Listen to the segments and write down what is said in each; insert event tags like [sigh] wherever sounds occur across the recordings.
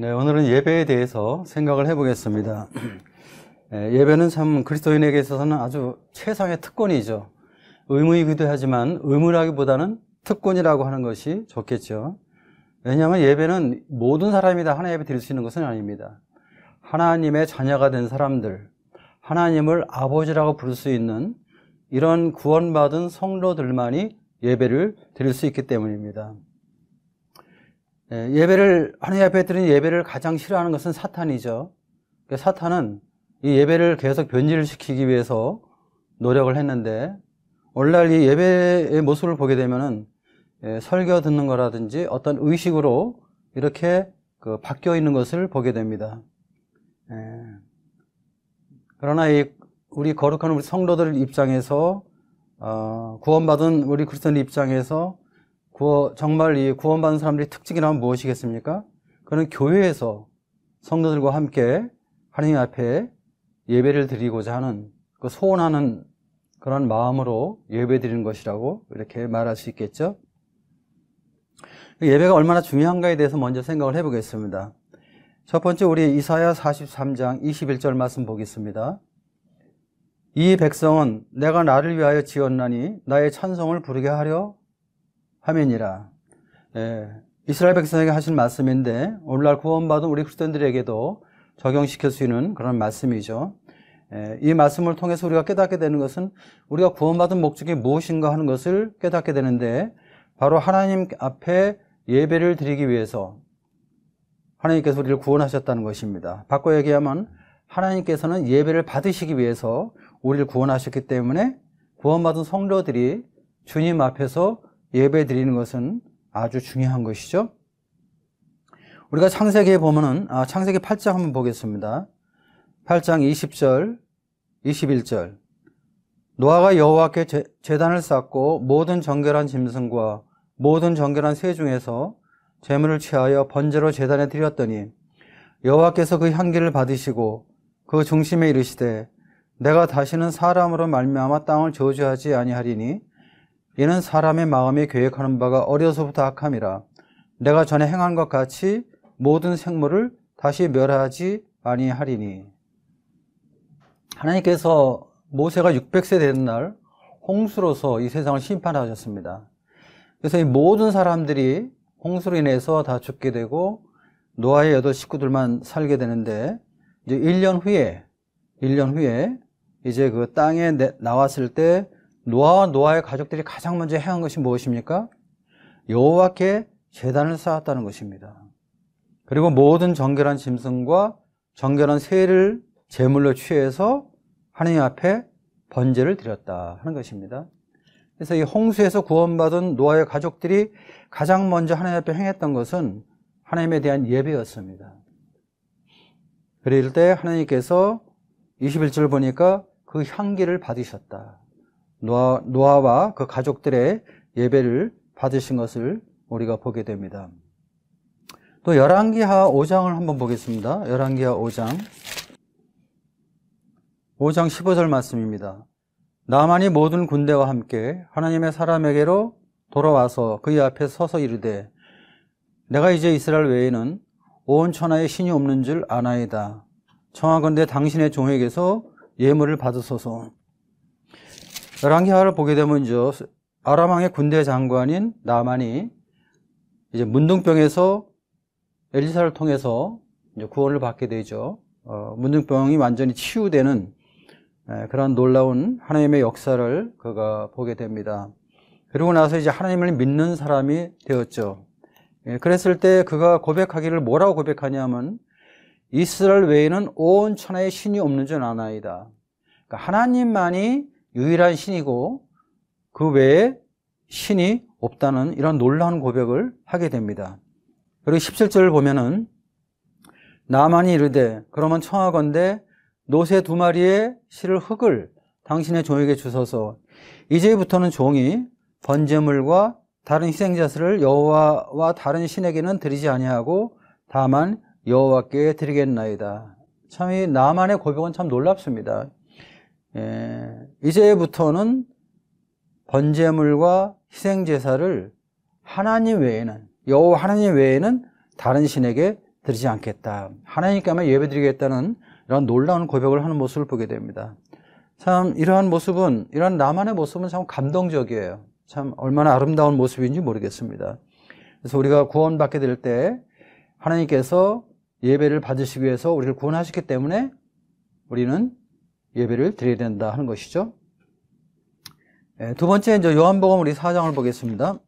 네, 오늘은 예배에 대해서 생각을 해보겠습니다. 예, 배는참 그리스도인에게 있어서는 아주 최상의 특권이죠. 의무이기도 하지만 의무라기보다는 특권이라고 하는 것이 좋겠죠. 왜냐하면 예배는 모든 사람이 다 하나 예배 드릴 수 있는 것은 아닙니다. 하나님의 자녀가 된 사람들, 하나님을 아버지라고 부를 수 있는 이런 구원받은 성로들만이 예배를 드릴 수 있기 때문입니다. 예, 예배를 하나님 앞에 드린 예배를 가장 싫어하는 것은 사탄이죠. 그 사탄은 이 예배를 계속 변질을 시키기 위해서 노력을 했는데 오늘날 이 예배의 모습을 보게 되면은 예, 설교 듣는 거라든지 어떤 의식으로 이렇게 그 바뀌어 있는 것을 보게 됩니다. 예. 그러나 우리 거룩한 우리 성도들 입장에서 어, 구원받은 우리 그리스도인 입장에서 구원, 정말 이 구원받은 사람들이 특징이란 무엇이겠습니까? 그는 교회에서 성도들과 함께 하나님 앞에 예배를 드리고자 하는 그 소원하는 그런 마음으로 예배 드리는 것이라고 이렇게 말할 수 있겠죠. 예배가 얼마나 중요한가에 대해서 먼저 생각을 해보겠습니다. 첫 번째 우리 이사야 43장 21절 말씀 보겠습니다. 이 백성은 내가 나를 위하여 지었나니 나의 찬송을 부르게 하려 하면이라. 예, 이스라엘 백성에게 하신 말씀인데 오늘날 구원받은 우리 크리스천들에게도 적용시킬 수 있는 그런 말씀이죠. 예, 이 말씀을 통해서 우리가 깨닫게 되는 것은 우리가 구원받은 목적이 무엇인가 하는 것을 깨닫게 되는데 바로 하나님 앞에 예배를 드리기 위해서 하나님께서 우리를 구원하셨다는 것입니다. 바꿔 얘기하면 하나님께서는 예배를 받으시기 위해서 우리를 구원하셨기 때문에 구원받은 성도들이 주님 앞에서 예배 드리는 것은 아주 중요한 것이죠. 우리가 창세기에 보면은 아, 창세기 8장 한번 보겠습니다. 8장 20절, 21절. 노아가 여호와께 제단을 쌓고 모든 정결한 짐승과 모든 정결한 새 중에서 재물을 취하여 번제로 제단에 드렸더니 여호와께서 그 향기를 받으시고 그 중심에 이르시되 내가 다시는 사람으로 말미암아 땅을 저주하지 아니하리니 이는 사람의 마음이 계획하는 바가 어려서부터 악함이라 내가 전에 행한 것 같이 모든 생물을 다시 멸하지 아니하리니 하나님께서 모세가 600세 되는 날 홍수로서 이 세상을 심판하셨습니다. 그래서 이 모든 사람들이 홍수로 인해서 다 죽게 되고 노아의 여덟 식구들만 살게 되는데 이제 1년 후에 1년 후에 이제 그 땅에 나왔을 때 노아와 노아의 가족들이 가장 먼저 행한 것이 무엇입니까? 여호와께 재단을 쌓았다는 것입니다. 그리고 모든 정결한 짐승과 정결한 새를 제물로 취해서 하느님 앞에 번제를 드렸다 하는 것입니다. 그래서 이 홍수에서 구원받은 노아의 가족들이 가장 먼저 하나님 앞에 행했던 것은 하나님에 대한 예배였습니다. 그럴 때 하나님께서 21절 보니까 그 향기를 받으셨다. 노아, 노아와 그 가족들의 예배를 받으신 것을 우리가 보게 됩니다. 또 열왕기하 5장을 한번 보겠습니다. 열왕기하 5장 5장 15절 말씀입니다. 나만이 모든 군대와 함께 하나님의 사람에게로 돌아와서 그의 앞에 서서 이르되 내가 이제 이스라엘 외에는 온 천하에 신이 없는 줄 아나이다. 청하건대 당신의 종에게서 예물을 받으소서. 랑기하를 보게 되면 이제 아람왕의 군대 장관인 나만이 이제 문둥병에서 엘리사를 통해서 구원을 받게 되죠. 어, 문둥병이 완전히 치유되는 에, 그런 놀라운 하나님의 역사를 그가 보게 됩니다. 그리고 나서 이제 하나님을 믿는 사람이 되었죠. 예, 그랬을 때 그가 고백하기를 뭐라고 고백하냐면 이스라엘 외에는 온 천하에 신이 없는 줄 아나이다. 그러니까 하나님만이 유일한 신이고 그 외에 신이 없다는 이런 놀라운 고백을 하게 됩니다. 그리고 17절을 보면은 나만이 이르되 그러면 청하건대 노새 두 마리의 실을 흙을 당신의 종에게 주소서 이제부터는 종이 번제물과 다른 희생자스를 여호와와 다른 신에게는 드리지 아니하고 다만 여호와께 드리겠나이다. 참 이 나만의 고백은 참 놀랍습니다. 예, 이제부터는 번제물과 희생 제사를 하나님 외에는 여호와 하나님 외에는 다른 신에게 드리지 않겠다. 하나님께만 예배드리겠다는 이런 놀라운 고백을 하는 모습을 보게 됩니다. 참 이러한 모습은 이러 나만의 모습은 참 감동적이에요. 참 얼마나 아름다운 모습인지 모르겠습니다. 그래서 우리가 구원받게 될 때 하나님께서 예배를 받으시기 위해서 우리를 구원하셨기 때문에 우리는 예배를 드려야 된다 하는 것이죠. 예, 두 번째 이제 요한복음 우리 4장을 보겠습니다.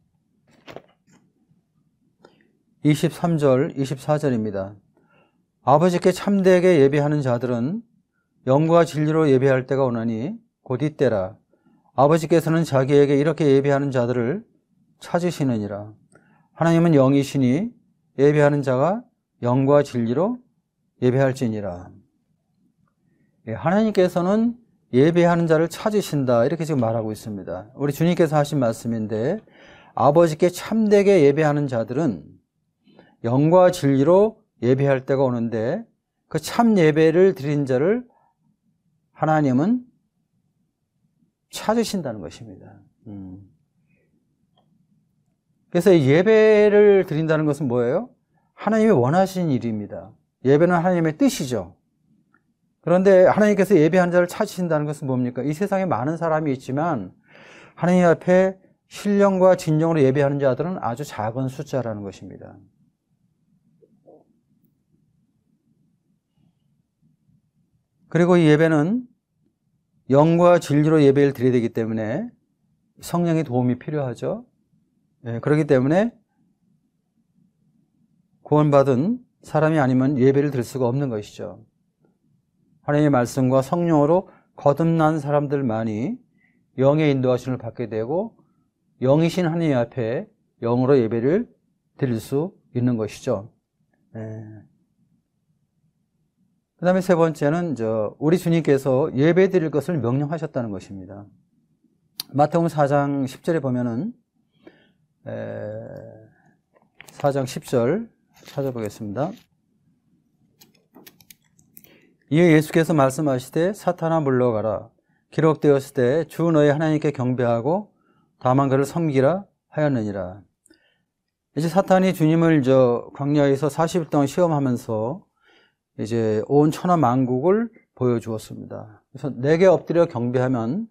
23절, 24절입니다. 아버지께 참되게 예배하는 자들은 영과 진리로 예배할 때가 오나니 곧 이때라. 아버지께서는 자기에게 이렇게 예배하는 자들을 찾으시느니라. 하나님은 영이시니 예배하는 자가 영과 진리로 예배할지니라. 예, 하나님께서는 예배하는 자를 찾으신다 이렇게 지금 말하고 있습니다. 우리 주님께서 하신 말씀인데 아버지께 참되게 예배하는 자들은 영과 진리로 예배할 때가 오는데 그 참 예배를 드린 자를 하나님은 찾으신다는 것입니다. 음. 그래서 예배를 드린다는 것은 뭐예요? 하나님이 원하신 일입니다. 예배는 하나님의 뜻이죠. 그런데 하나님께서 예배한 자를 찾으신다는 것은 뭡니까? 이 세상에 많은 사람이 있지만 하나님 앞에 신령과 진정으로 예배하는 자들은 아주 작은 숫자라는 것입니다. 그리고 이 예배는 영과 진리로 예배를 드려야 되기 때문에 성령의 도움이 필요하죠. 네, 그렇기 때문에 구원받은 사람이 아니면 예배를 드릴 수가 없는 것이죠. 하나님의 말씀과 성령으로 거듭난 사람들만이 영의 인도하심을 받게 되고 영이신 하나님 앞에 영으로 예배를 드릴 수 있는 것이죠. 예. 그 다음에 세 번째는 저 우리 주님께서 예배 드릴 것을 명령하셨다는 것입니다. 마태복음 4장 10절에 보면은 에, 예, 4장 10절 찾아보겠습니다. 이에 예수께서 말씀하시되 사탄아 물러가라. 기록되었을 때 주 너의 하나님께 경배하고 다만 그를 섬기라 하였느니라. 이제 사탄이 주님을 저 광야에서 40일 동안 시험하면서 이제 온 천하 만국을 보여주었습니다. 그래서 내게 엎드려 경배하면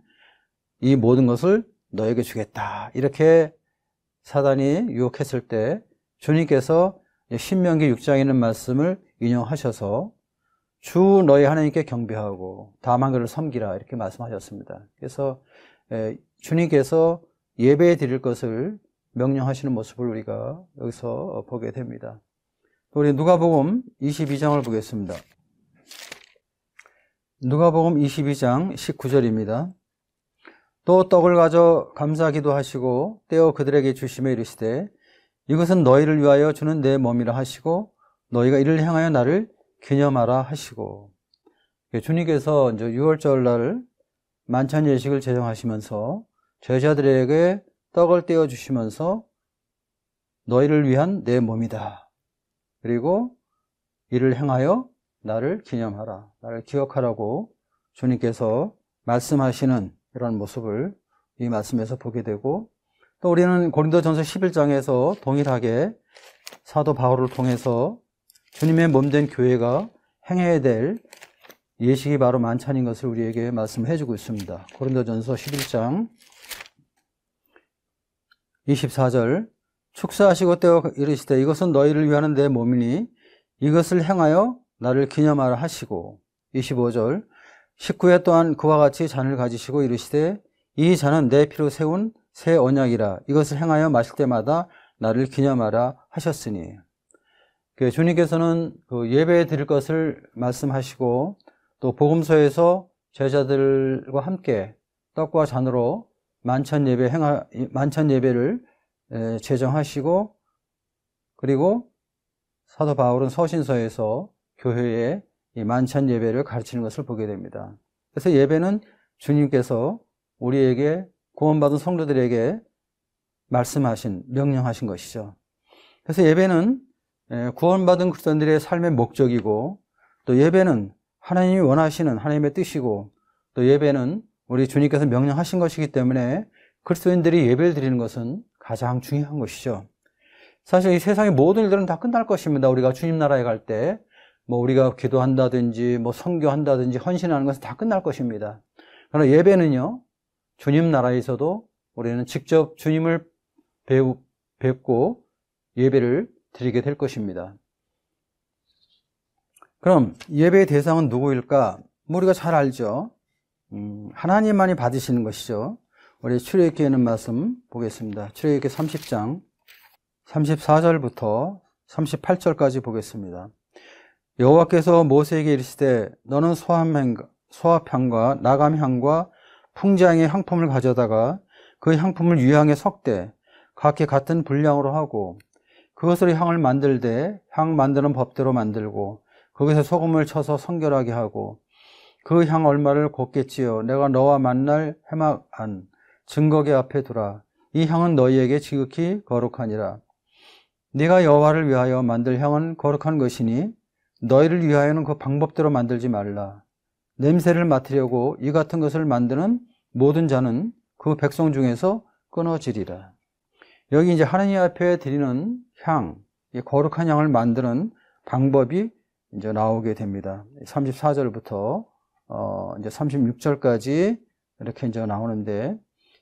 이 모든 것을 너에게 주겠다. 이렇게 사단이 유혹했을 때 주님께서 신명기 6장에 있는 말씀을 인용하셔서 주 너희 하나님께 경배하고 다만 그를 섬기라 이렇게 말씀하셨습니다. 그래서 주님께서 예배 드릴 것을 명령하시는 모습을 우리가 여기서 어, 보게 됩니다. 우리 누가복음 22장을 보겠습니다. 누가복음 22장 19절입니다. 또 떡을 가져 감사기도 하 하시고 떼어 그들에게 주심에 이르시되 이것은 너희를 위하여 주는 내 몸이라 하시고 너희가 이를 향하여 나를 기념하라 하시고 예, 주님께서 이제 6월절 날 만찬 예식을 제정하시면서 제자들에게 떡을 떼어 주시면서 너희를 위한 내 몸이다. 그리고 이를 행하여 나를 기념하라. 나를 기억하라고 주님께서 말씀하시는 이런 모습을 이 말씀에서 보게 되고 또 우리는 고린도전서 11장에서 동일하게 사도 바울을 통해서 주님의 몸 된 교회가 행해야 될 예식이 바로 만찬인 것을 우리에게 말씀해 주고 있습니다. 고린도전서 11장 24절 축사하시고 때어 이르시되 이것은 너희를 위하는 내 몸이니 이것을 행하여 나를 기념하라 하시고 25절 19회 또한 그와 같이 잔을 가지시고 이르시되 이 잔은 내 피로 세운 새 언약이라 이것을 행하여 마실 때마다 나를 기념하라 하셨으니 그 주님께서는 그 예배 드릴 것을 말씀하시고 또 복음서에서 제자들과 함께 떡과 잔으로 만찬 예배 행하, 만찬 예배를 제정하시고 그리고 사도 바울은 서신서에서 교회에 이 만찬 예배를 가르치는 것을 보게 됩니다. 그래서 예배는 주님께서 우리에게 구원받은 성도들에게 말씀하신 명령하신 것이죠. 그래서 예배는 예, 구원받은 그리스도인들의 삶의 목적이고 또 예배는 하나님이 원하시는 하나님의 뜻이고 또 예배는 우리 주님께서 명령하신 것이기 때문에 그리스도인들이 예배를 드리는 것은 가장 중요한 것이죠. 사실 이 세상의 모든 일들은 다 끝날 것입니다. 우리가 주님 나라에 갈 때 뭐 우리가 기도한다든지 뭐 선교한다든지 헌신하는 것은 다 끝날 것입니다. 그러나 예배는요. 주님 나라에서도 우리는 직접 주님을 배우, 뵙고 예배를 드리게 될 것입니다. 그럼 예배의 대상은 누구일까? 뭐 우리가 잘 알죠. 음, 하나님만이 받으시는 것이죠. 우리 출애굽기에 는 말씀 보겠습니다. 출애굽기 30장 34절부터 38절까지 보겠습니다. 여호와께서 모세에게 이르시되 너는 소합향과 나감향과 풍장의 향품을 가져다가 그 향품을 유향에 섞되 각기 같은 분량으로 하고 그것을 향을 만들 때 향 만드는 법대로 만들고 거기서 소금을 쳐서 성결하게 하고 그 향 얼마를 곱겠지요 내가 너와 만날 해막 안 증거계 앞에 두라 이 향은 너희에게 지극히 거룩하니라 네가 여호와를 위하여 만들 향은 거룩한 것이니 너희를 위하여는 그 방법대로 만들지 말라 냄새를 맡으려고 이 같은 것을 만드는 모든 자는 그 백성 중에서 끊어지리라 여기 이제 하느님 앞에 드리는 향, 거룩한 향을 만드는 방법이 이제 나오게 됩니다. 34절부터 어 이제 36절까지 이렇게 이제 나오는데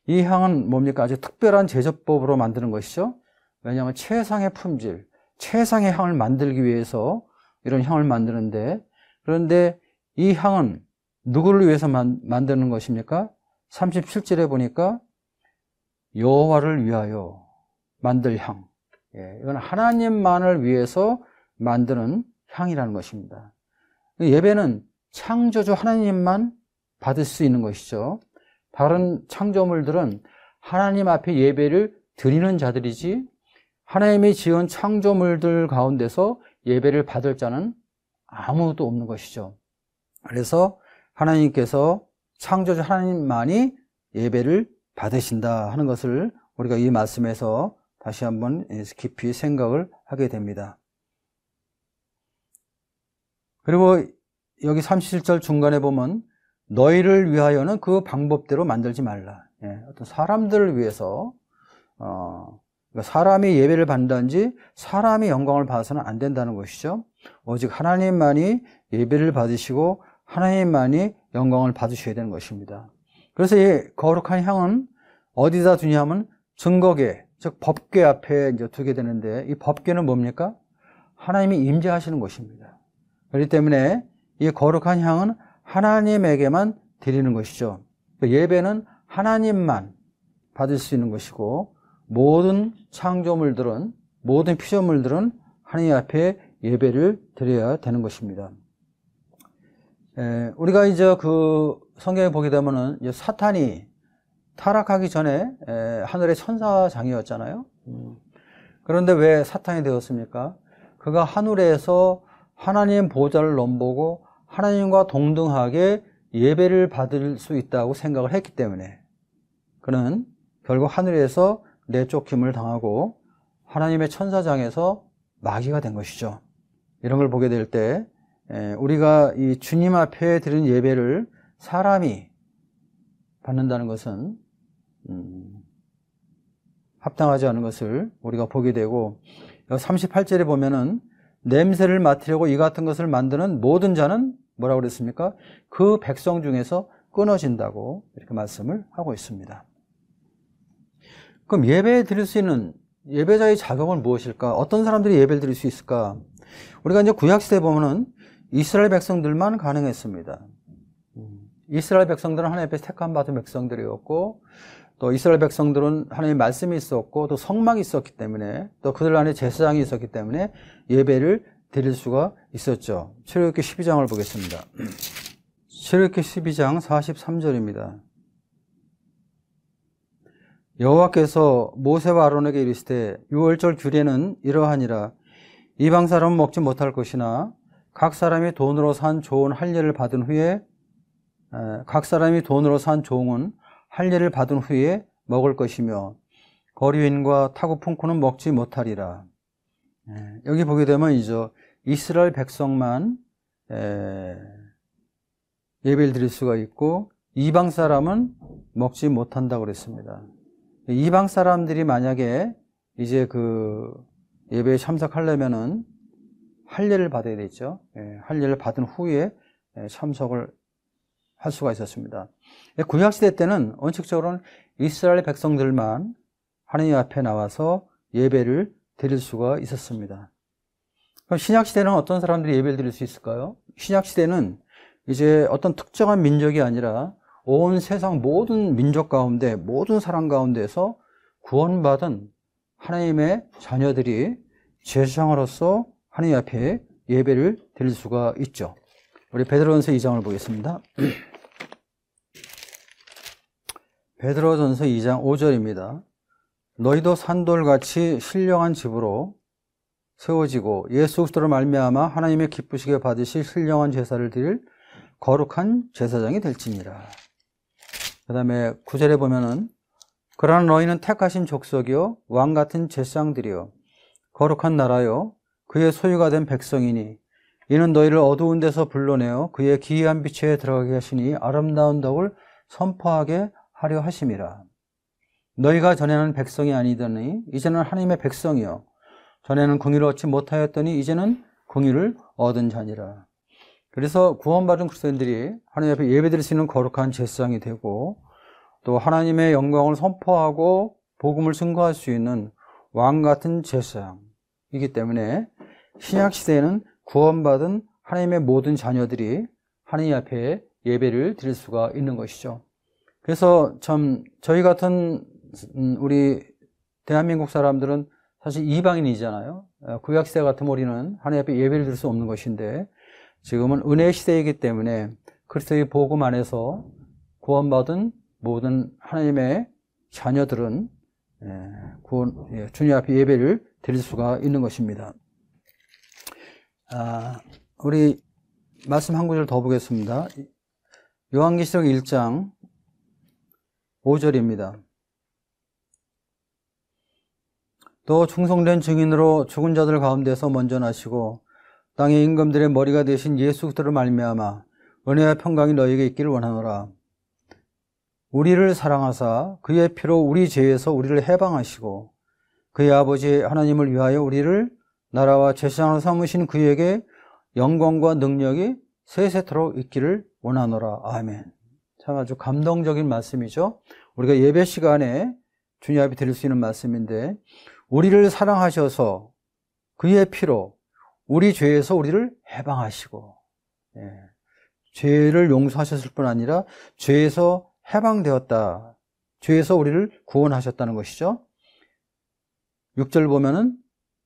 이 향은 뭡니까? 아주 특별한 제조법으로 만드는 것이죠. 왜냐하면 최상의 품질, 최상의 향을 만들기 위해서 이런 향을 만드는데 그런데 이 향은 누구를 위해서 만, 만드는 것입니까? 37절에 보니까 여호와를 위하여 만들 향. 예, 이건 하나님만을 위해서 만드는 향이라는 것입니다. 그 예배는 창조주 하나님만 받을 수 있는 것이죠. 다른 창조물들은 하나님 앞에 예배를 드리는 자들이지 하나님이 지은 창조물들 가운데서 예배를 받을 자는 아무도 없는 것이죠. 그래서 하나님께서 창조주 하나님만이 예배를 받으신다 하는 것을 우리가 이 말씀에서 다시 한번 예, 깊이 생각을 하게 됩니다. 그리고 여기 37절 중간에 보면 너희를 위하여는 그 방법대로 만들지 말라. 예, 어떤 사람들을 위해서 어, 그러니까 사람이 예배를 받는지 사람이 영광을 받아서는 안 된다는 것이죠. 오직 하나님만이 예배를 받으시고 하나님만이 영광을 받으셔야 되는 것입니다. 그래서 이 거룩한 향은 어디다 두냐 면 증거계, 즉 법궤 앞에 이제 두게 되는데 이 법궤는 뭡니까? 하나님이 임재하시는 곳입니다. 그렇기 때문에 이 거룩한 향은 하나님에게만 드리는 것이죠. 그 예배는 하나님만 받을 수 있는 것이고 모든 창조물들은 모든 피조물들은 하나님 앞에 예배를 드려야 되는 것입니다. 에, 우리가 이제 그 성경에 보게 되면은 사탄이 타락하기 전에 하늘의 천사장이었잖아요. 음. 그런데 왜 사탄이 되었습니까? 그가 하늘에서 하나님 보좌를 넘보고 하나님과 동등하게 예배를 받을 수 있다고 생각을 했기 때문에 그는 결국 하늘에서 내쫓김을 당하고 하나님의 천사장에서 마귀가 된 것이죠. 이런 걸 보게 될 때 우리가 이 주님 앞에 드린 예배를 사람이 받는다는 것은 음. 합당하지 않은 것을 우리가 보게 되고 38절에 보면은 냄새를 맡으려고 이 같은 것을 만드는 모든 자는 뭐라고 그랬습니까? 그 백성 중에서 끊어진다고 이렇게 말씀을 하고 있습니다. 그럼 예배에 드릴 수 있는 예배자의 자격은 무엇일까? 어떤 사람들이 예배를 드릴 수 있을까? 우리가 이제 구약시대에 보면은 이스라엘 백성들만 가능했습니다. 음, 이스라엘 백성들은 하나님 앞에서 택한 받은 백성들이었고 또 이스라엘 백성들은 하나님의 말씀이 있었고 또 성막이 있었기 때문에 또 그들 안에 제사장이 있었기 때문에 예배를 드릴 수가 있었죠. 출애굽기 12장을 보겠습니다. [clears throat] 출애굽기 12장 43절입니다. 여호와께서 모세와 아론에게 이르시되 유월절 규례는 이러하니라 이방 사람은 먹지 못할 것이나 각 사람이 돈으로 산 좋은 할례를 받은 후에 각 사람이 돈으로 산 종은 할례를 받은 후에 먹을 것이며 거류인과 타고 풍코는 먹지 못하리라. 예, 여기 보게 되면 이제 이스라엘 백성만 예, 예배를 드릴 수가 있고 이방 사람은 먹지 못한다 그랬습니다. 이방 사람들이 만약에 이제 그 예배에 참석하려면은 할례를 받아야 되죠. 예, 할례를 받은 후에 참석을 할 수가 있었습니다. 예, 구약시대 때는 원칙적으로는 이스라엘 백성들만 하느님 앞에 나와서 예배를 드릴 수가 있었습니다. 그럼 신약시대는 어떤 사람들이 예배를 드릴 수 있을까요? 신약시대는 이제 어떤 특정한 민족이 아니라 온 세상 모든 민족 가운데, 모든 사람 가운데서 구원받은 하나님의 자녀들이 제사장으로서 하나님 앞에 예배를 드릴 수가 있죠. 우리 베드로전서 2장을 보겠습니다. [clears throat] 베드로전서 2장 5절입니다. 너희도 산돌같이 신령한 집으로 세워지고 예수 그리스도로 말미암아 하나님의 기쁘시게 받으실 신령한 제사를 드릴 거룩한 제사장이 될지니라. 그 다음에 구절에 보면은 그러나 너희는 택하신 족속이요 왕 같은 제사장들이요 거룩한 나라요 그의 소유가 된 백성이니 이는 너희를 어두운 데서 불러내어 그의 기이한 빛에 들어가게 하시니 아름다운 덕을 선포하게 하려 하심이라. 너희가 전에는 백성이 아니더니 이제는 하나님의 백성이요. 전에는 공의를 얻지 못하였더니 이제는 공의를 얻은 자니라. 그래서 구원받은 그리스도인들이 하나님 앞에 예배드릴 수 있는 거룩한 제사장이 되고 또 하나님의 영광을 선포하고 복음을 증거할 수 있는 왕 같은 제사장이기 때문에 신약 시대에는 구원받은 하나님의 모든 자녀들이 하나님 앞에 예배를 드릴 수가 있는 것이죠. 그래서 참 저희 같은 음, 우리 대한민국 사람들은 사실 이방인이잖아요. 어, 구약 시대 같은 우리는 하나님 앞에 예배를 드릴 수 없는 것인데 지금은 은혜 시대이기 때문에 그리스도의 복음 안에서 구원받은 모든 하나님의 자녀들은 예, 구원 예, 주님 앞에 예배를 드릴 수가 있는 것입니다. 아, 우리 말씀 한 구절 더 보겠습니다. 요한계시록 1장 5절입니다. 또 충성된 증인으로 죽은 자들 가운데서 먼저 나시고 땅의 임금들의 머리가 되신 예수 그리 말미암아 은혜와 평강이 너에게 있기를 원하노라. 우리를 사랑하사 그의 피로 우리 죄에서 우리를 해방하시고 그의 아버지 하나님을 위하여 우리를 나라와 제사장으 삼으신 그에게 영광과 능력이 세세토록 있기를 원하노라. 아멘. 참 아주 감동적인 말씀이죠. 우리가 예배 시간에 주님 앞에 드릴 수 있는 말씀인데 우리를 사랑하셔서 그의 피로 우리 죄에서 우리를 해방하시고 예. 죄를 용서하셨을 뿐 아니라 죄에서 해방되었다. 죄에서 우리를 구원하셨다는 것이죠. 6절 보면은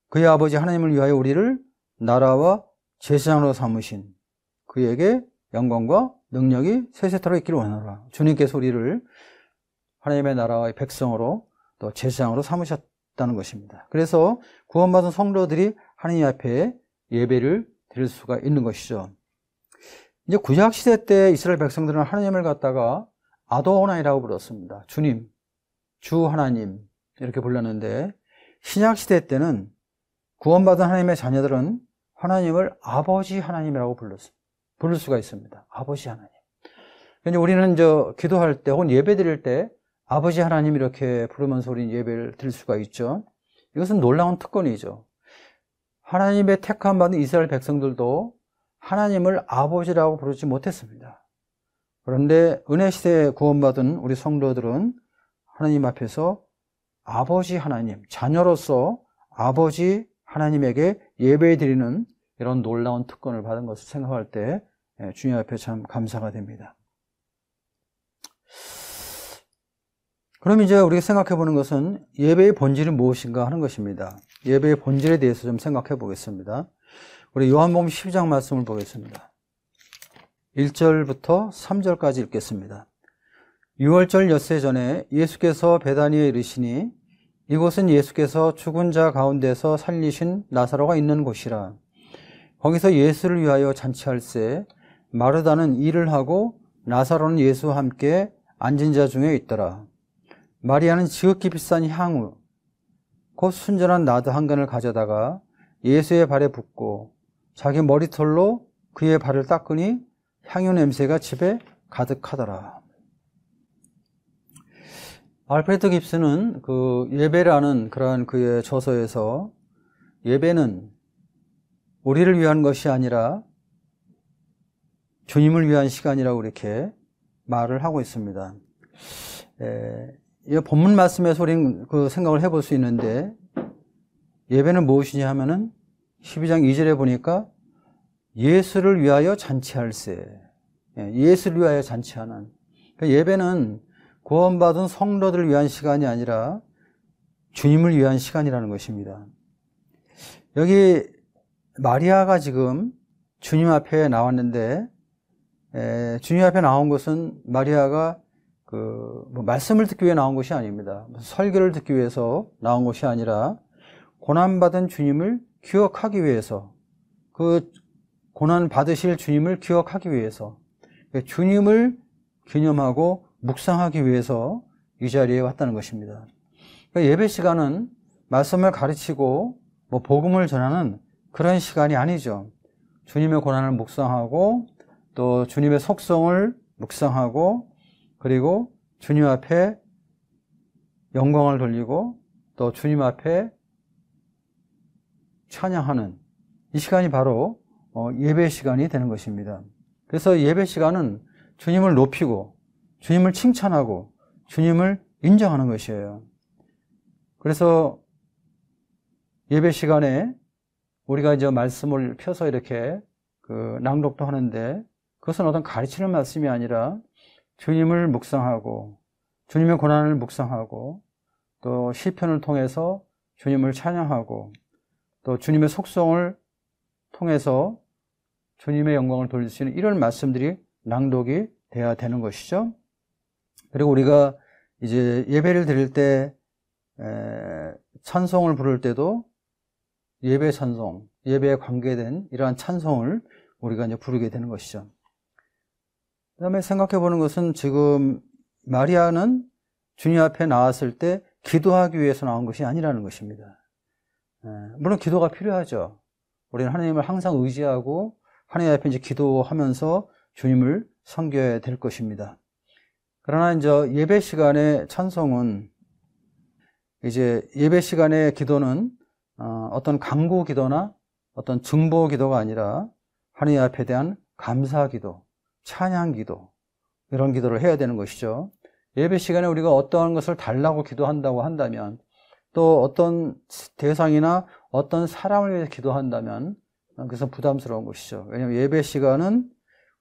그의 아버지 하나님을 위하여 우리를 나라와 제사장으로 삼으신 그에게 영광과 능력이 세세토록 있기를 원하라. 주님께서 우리를 하나님의 나라의 백성으로 또 제사장으로 삼으셨다는 것입니다. 그래서 구원받은 성도들이 하나님 앞에 예배를 드릴 수가 있는 것이죠. 이제 구약 시대 때 이스라엘 백성들은 하나님을 갖다가 아도나이라고 불렀습니다. 주님, 주 하나님 이렇게 불렀는데 신약 시대 때는 구원받은 하나님의 자녀들은 하나님을 아버지 하나님이라고 불렀습니다. 부를 수가 있습니다. 아버지 하나님. 근데 그러니까 우리는 저 기도할 때 혹은 예배 드릴 때 아버지 하나님 이렇게 부르면서 우리는 예배를 드릴 수가 있죠. 이것은 놀라운 특권이죠. 하나님의 택함 받은 이스라엘 백성들도 하나님을 아버지라고 부르지 못했습니다. 그런데 은혜 시대에 구원받은 우리 성도들은 하나님 앞에서 아버지 하나님, 자녀로서 아버지 하나님에게 예배 드리는 이런 놀라운 특권을 받은 것을 생각할 때 예, 주님 앞에 참 감사가 됩니다. 그럼 이제 우리가 생각해 보는 것은 예배의 본질은 무엇인가 하는 것입니다. 예배의 본질에 대해서 좀 생각해 보겠습니다. 우리 요한복음 12장 말씀을 보겠습니다. 1절부터 3절까지 읽겠습니다. 6월절 엿새 전에 예수께서 베다니에 이르시니 이곳은 예수께서 죽은 자 가운데서 살리신 나사로가 있는 곳이라. 거기서 예수를 위하여 잔치할세 마르다는 일을 하고 나사로는 예수와 함께 앉은 자 중에 있더라. 마리아는 지극히 비싼 향후 곧 순전한 나드 한 근을 가져다가 예수의 발에 붓고 자기 머리털로 그의 발을 닦으니 향유 냄새가 집에 가득하더라. 알프레드 깁스는 그 예배라는 그러한 그의 저서에서 예배는 우리를 위한 것이 아니라 주님을 위한 시간이라고 이렇게 말을 하고 있습니다. 예, 이 본문 말씀에서 우리그 생각을 해볼 수 있는데 예배는 무엇이냐 하면은 12장 2절에 보니까 예수를 위하여 잔치할세. 예, 예수를 위하여 잔치하는. 그러니까 예배는 구원받은 성도들을 위한 시간이 아니라 주님을 위한 시간이라는 것입니다. 여기 마리아가 지금 주님 앞에 나왔는데 에, 주님 앞에 나온 것은 마리아가 그뭐 말씀을 듣기 위해 나온 것이 아닙니다. 설교를 듣기 위해서 나온 것이 아니라 고난 받은 주님을 기억하기 위해서 그 고난 받으실 주님을 기억하기 위해서 그 주님을 기념하고 묵상하기 위해서 이 자리에 왔다는 것입니다. 그 예배 시간은 말씀을 가르치고 뭐 복음을 전하는 그런 시간이 아니죠. 주님의 고난을 묵상하고 또 주님의 속성을 묵상하고 그리고 주님 앞에 영광을 돌리고 또 주님 앞에 찬양하는 이 시간이 바로 어, 예배 시간이 되는 것입니다. 그래서 예배 시간은 주님을 높이고 주님을 칭찬하고 주님을 인정하는 것이에요. 그래서 예배 시간에 우리가 이제 말씀을 펴서 이렇게 그 낭독도 하는데 그것은 어떤 가르치는 말씀이 아니라 주님을 묵상하고 주님의 고난을 묵상하고 또 시편을 통해서 주님을 찬양하고 또 주님의 속성을 통해서 주님의 영광을 돌릴 수 있는 이런 말씀들이 낭독이 돼야 되는 것이죠. 그리고 우리가 이제 예배를 드릴 때 찬송을 부를 때도 예배 찬송, 예배에 관계된 이러한 찬송을 우리가 이제 부르게 되는 것이죠. 그 다음에 생각해 보는 것은 지금 마리아는 주님 앞에 나왔을 때 기도하기 위해서 나온 것이 아니라는 것입니다. 예, 물론 기도가 필요하죠. 우리는 하나님을 항상 의지하고 하나님 앞에 이제 기도하면서 주님을 섬겨야 될 것입니다. 그러나 이제 예배 시간의 찬송은 이제 예배 시간의 기도는 어, 어떤 강구 기도나 어떤 증보 기도가 아니라 하느님 앞에 대한 감사 기도, 찬양 기도, 이런 기도를 해야 되는 것이죠. 예배 시간에 우리가 어떠한 것을 달라고 기도한다고 한다면 또 어떤 대상이나 어떤 사람을 위해서 기도한다면 그것은 부담스러운 것이죠. 왜냐하면 예배 시간은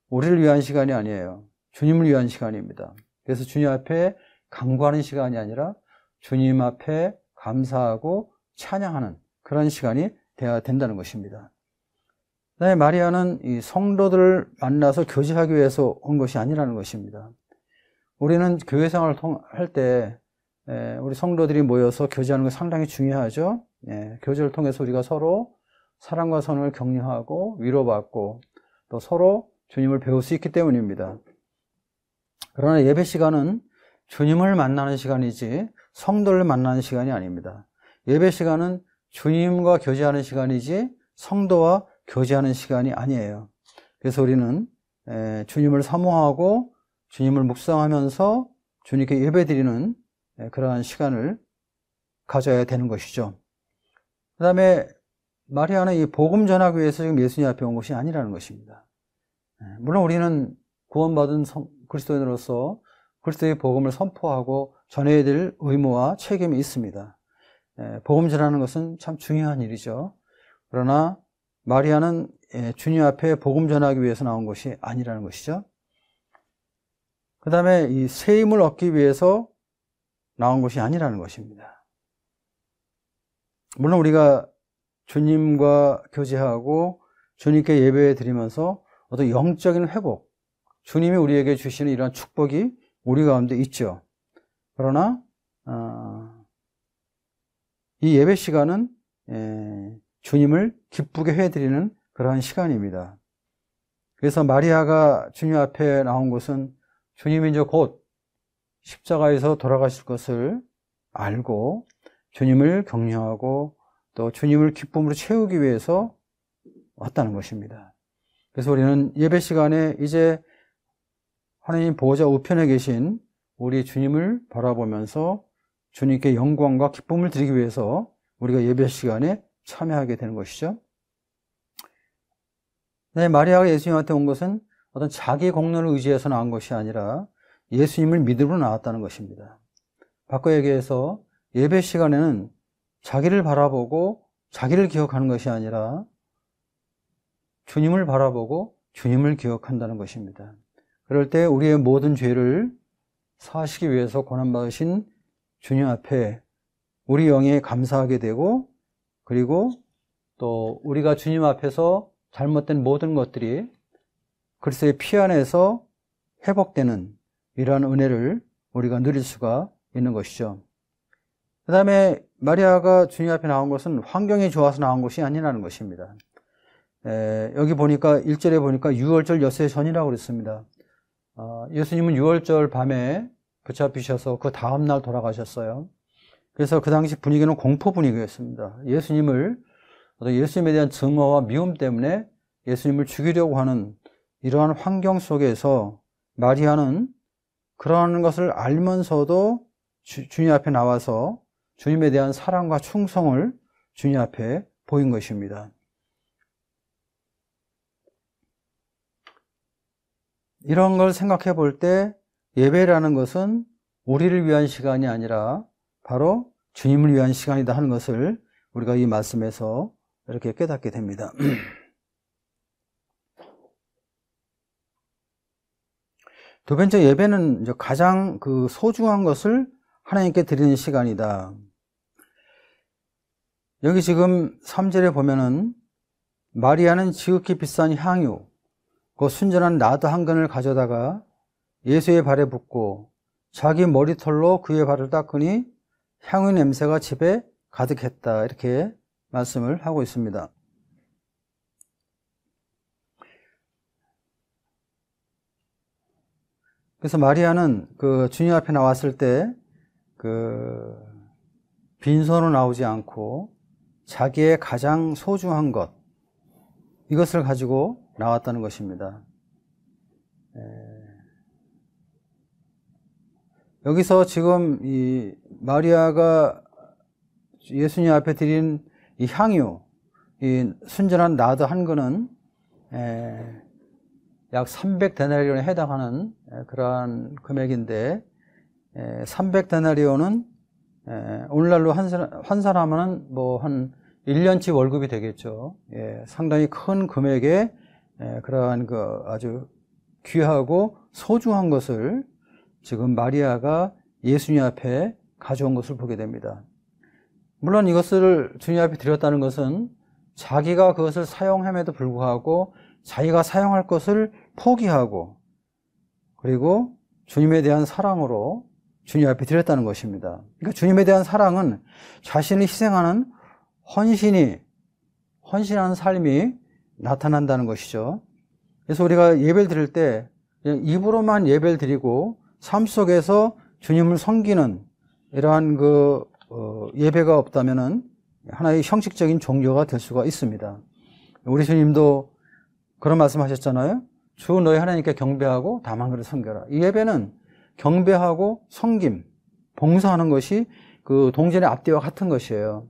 우리를 위한 시간이 아니에요. 주님을 위한 시간입니다. 그래서 주님 앞에 강구하는 시간이 아니라 주님 앞에 감사하고 찬양하는 그런 시간이 돼야 된다는 것입니다. 그다음에 마리아는 성도들을 만나서 교제하기 위해서 온 것이 아니라는 것입니다. 우리는 교회 생활을 할때 예, 우리 성도들이 모여서 교제하는 게 상당히 중요하죠. 예, 교제를 통해서 우리가 서로 사랑과 선을 격려하고 위로받고 또 서로 주님을 배울 수 있기 때문입니다. 그러나 예배 시간은 주님을 만나는 시간이지 성도를 만나는 시간이 아닙니다. 예배 시간은 주님과 교제하는 시간이지 성도와 교제하는 시간이 아니에요. 그래서 우리는 주님을 사모하고 주님을 묵상하면서 주님께 예배드리는 그러한 시간을 가져야 되는 것이죠. 그 다음에 마리아는 이 복음 전하기 위해서 지금 예수님 앞에 온 것이 아니라는 것입니다. 물론 우리는 구원받은 그리스도인으로서 그리스도의 복음을 선포하고 전해야 될 의무와 책임이 있습니다. 예, 복음전하는 것은 참 중요한 일이죠. 그러나 마리아는 예, 주님 앞에 복음 전하기 위해서 나온 것이 아니라는 것이죠. 그 다음에 이 세임을 얻기 위해서 나온 것이 아니라는 것입니다. 물론 우리가 주님과 교제하고 주님께 예배 드리면서 어떤 영적인 회복, 주님이 우리에게 주시는 이러한 축복이 우리 가운데 있죠. 그러나 어, 이 예배 시간은 예, 주님을 기쁘게 해드리는 그러한 시간입니다. 그래서 마리아가 주님 앞에 나온 것은 주님이 이제 곧 십자가에서 돌아가실 것을 알고 주님을 격려하고 또 주님을 기쁨으로 채우기 위해서 왔다는 것입니다. 그래서 우리는 예배 시간에 이제 하나님 보호자 우편에 계신 우리 주님을 바라보면서 주님께 영광과 기쁨을 드리기 위해서 우리가 예배 시간에 참여하게 되는 것이죠. 네, 마리아가 예수님한테 온 것은 어떤 자기 공로를 의지해서 나온 것이 아니라 예수님을 믿음으로 나왔다는 것입니다. 바꿔 얘기해서 예배 시간에는 자기를 바라보고 자기를 기억하는 것이 아니라 주님을 바라보고 주님을 기억한다는 것입니다. 그럴 때 우리의 모든 죄를 사시기 위해서 고난받으신 주님 앞에 우리 영에 감사하게 되고 그리고 또 우리가 주님 앞에서 잘못된 모든 것들이 글쎄의 피 안에서 회복되는 이러한 은혜를 우리가 누릴 수가 있는 것이죠. 그 다음에 마리아가 주님 앞에 나온 것은 환경이 좋아서 나온 것이 아니라는 것입니다. 에, 여기 보니까 1절에 보니까 6월절 여세 전이라고 그랬습니다. 어, 예수님은 6월절 밤에 붙잡히셔서 그 다음날 돌아가셨어요. 그래서 그 당시 분위기는 공포 분위기였습니다. 예수님을 어떤 예수님에 대한 증오와 미움 때문에 예수님을 죽이려고 하는 이러한 환경 속에서 마리아는 그러한 것을 알면서도 주, 주님 앞에 나와서 주님에 대한 사랑과 충성을 주님 앞에 보인 것입니다. 이런 걸 생각해 볼때 예배라는 것은 우리를 위한 시간이 아니라 바로 주님을 위한 시간이다 하는 것을 우리가 이 말씀에서 이렇게 깨닫게 됩니다. [clears throat] 두 번째 예배는 가장 그 소중한 것을 하나님께 드리는 시간이다. 여기 지금 3절에 보면은 마리아는 지극히 비싼 향유, 그 순전한 나드 한 근을 가져다가 예수의 발에 붙고 자기 머리털로 그의 발을 닦으니 향의 냄새가 집에 가득했다. 이렇게 말씀을 하고 있습니다. 그래서 마리아는 그 주님 앞에 나왔을 때 그 빈손으로 나오지 않고 자기의 가장 소중한 것 이것을 가지고 나왔다는 것입니다. 여기서 지금 이 마리아가 예수님 앞에 드린 이 향유, 이 순전한 나드 한 그는 약 300데나리온에 해당하는 그러한 금액인데 300데나리온은 오늘날로 환사하면 뭐한 1년치 월급이 되겠죠. 예, 상당히 큰 금액의 그러한 그 아주 귀하고 소중한 것을 지금 마리아가 예수님 앞에 가져온 것을 보게 됩니다. 물론 이것을 주님 앞에 드렸다는 것은 자기가 그것을 사용함에도 불구하고 자기가 사용할 것을 포기하고 그리고 주님에 대한 사랑으로 주님 앞에 드렸다는 것입니다. 그러니까 주님에 대한 사랑은 자신을 희생하는 헌신이 헌신하는 삶이 나타난다는 것이죠. 그래서 우리가 예배를 드릴 때 그냥 입으로만 예배를 드리고 삶 속에서 주님을 섬기는 이러한 그 어, 예배가 없다면은 하나의 형식적인 종교가 될 수가 있습니다. 우리 주님도 그런 말씀하셨잖아요. 주 너희 하나님께 경배하고 다만 그를 섬겨라. 이 예배는 경배하고 섬김, 봉사하는 것이 그 동전의 앞뒤와 같은 것이에요.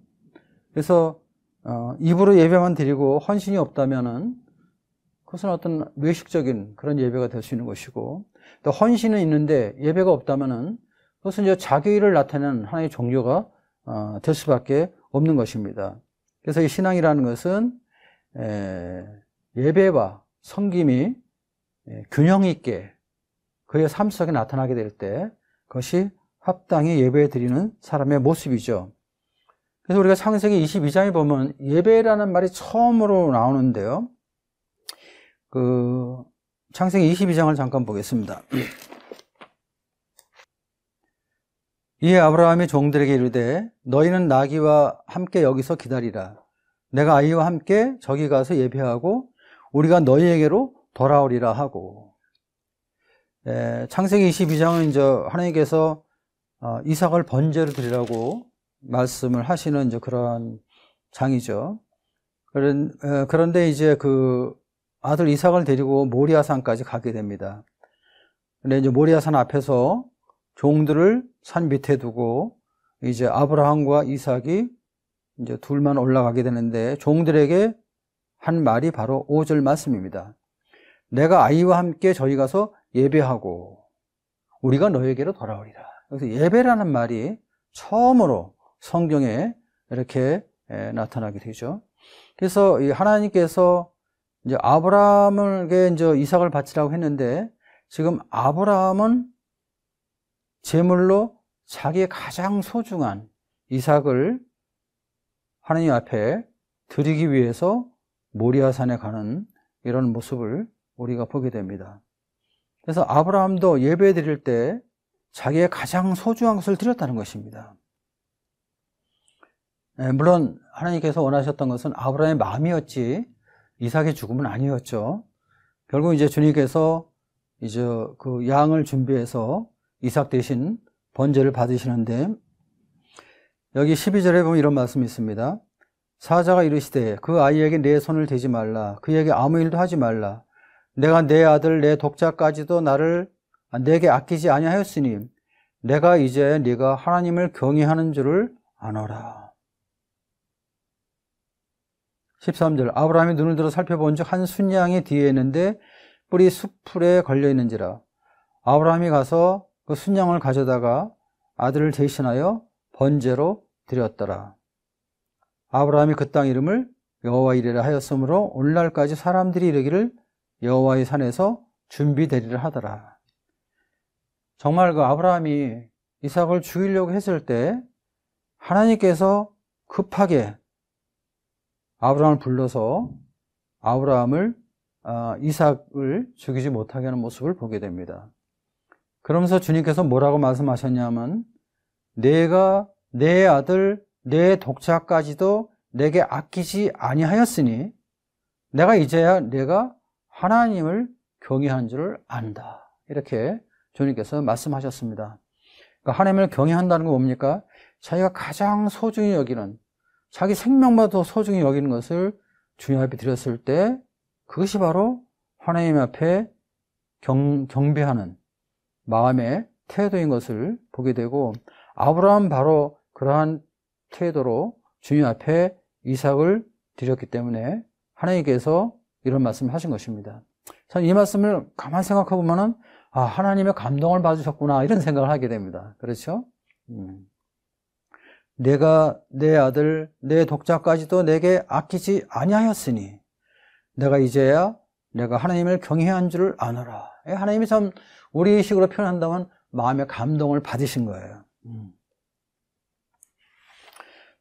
그래서 어, 입으로 예배만 드리고 헌신이 없다면은 그것은 어떤 외식적인 그런 예배가 될 수 있는 것이고 또 헌신은 있는데 예배가 없다면은 그것은 이제 자기를 나타내는 하나의 종교가 어, 될 수밖에 없는 것입니다. 그래서 이 신앙이라는 것은 예배와 성김이 균형 있게 그의 삶 속에 나타나게 될 때 그것이 합당히 예배 드리는 사람의 모습이죠. 그래서 우리가 창세기 22장에 보면 예배라는 말이 처음으로 나오는데요. 그 창세기 22장을 잠깐 보겠습니다. [clears throat] 이에 아브라함이 종들에게 이르되 너희는 나귀와 함께 여기서 기다리라. 내가 아이와 함께 저기 가서 예배하고 우리가 너희에게로 돌아오리라 하고. 에, 창세기 22장은 이제 하나님께서 어, 이삭을 번제로 드리라고 말씀을 하시는 이제 그런 장이죠. 그런, 에, 어, 그런데 이제 그 아들 이삭을 데리고 모리아산까지 가게 됩니다. 근데 이제 모리아산 앞에서 종들을 산 밑에 두고 이제 아브라함과 이삭이 이제 둘만 올라가게 되는데 종들에게 한 말이 바로 5절 말씀입니다. 내가 아이와 함께 저희 가서 예배하고 우리가 너에게로 돌아오리라. 그래서 예배라는 말이 처음으로 성경에 이렇게 나타나게 되죠. 그래서 하나님께서 이제 아브라함에게 이제 이삭을 바치라고 했는데 지금 아브라함은 제물로 자기의 가장 소중한 이삭을 하나님 앞에 드리기 위해서 모리아산에 가는 이런 모습을 우리가 보게 됩니다. 그래서 아브라함도 예배 드릴 때 자기의 가장 소중한 것을 드렸다는 것입니다. 예, 물론 하나님께서 원하셨던 것은 아브라함의 마음이었지 이삭의 죽음은 아니었죠. 결국 이제 주님께서 이제 그 양을 준비해서 이삭 대신 번제를 받으시는데 여기 12절에 보면 이런 말씀이 있습니다. 사자가 이르시되 그 아이에게 내 손을 대지 말라 그에게 아무 일도 하지 말라 내가 내 아들 내 독자까지도 나를 내게 아끼지 아니하였으니 내가 이제 네가 하나님을 경외하는 줄을 아노라. 13절 아브라함이 눈을 들어 살펴본 즉한 순양이 뒤에 있는데 뿔이 수풀에 걸려 있는지라 아브라함이 가서 그 순양을 가져다가 아들을 대신하여 번제로 드렸더라 아브라함이 그 땅 이름을 여호와 이래라 하였으므로 오늘날까지 사람들이 이르기를 여호와의 산에서 준비되리라 하더라 정말 그 아브라함이 이삭을 죽이려고 했을 때 하나님께서 급하게 아브라함을 불러서 아브라함을 아, 이삭을 죽이지 못하게 하는 모습을 보게 됩니다. 그러면서 주님께서 뭐라고 말씀하셨냐면 내가 내 아들 내 독자까지도 내게 아끼지 아니하였으니 내가 이제야 내가 하나님을 경외한 줄을 안다. 이렇게 주님께서 말씀하셨습니다. 그러니까 하나님을 경외한다는 건 뭡니까? 자기가 가장 소중히 여기는 자기 생명마저 소중히 여기는 것을 주님 앞에 드렸을 때 그것이 바로 하나님 앞에 경, 경배하는 마음의 태도인 것을 보게 되고 아브라함 바로 그러한 태도로 주님 앞에 이삭을 드렸기 때문에 하나님께서 이런 말씀을 하신 것입니다. 저는 이 말씀을 가만 생각해 보면은 아 하나님의 감동을 받으셨구나 이런 생각을 하게 됩니다. 그렇죠? 음. 내가 내 아들 내 독자까지도 내게 아끼지 아니하였으니 내가 이제야 내가 하나님을 경외한 줄을 아노라. 예, 하나님이 참 우리 식으로 표현한다면 마음의 감동을 받으신 거예요. 음.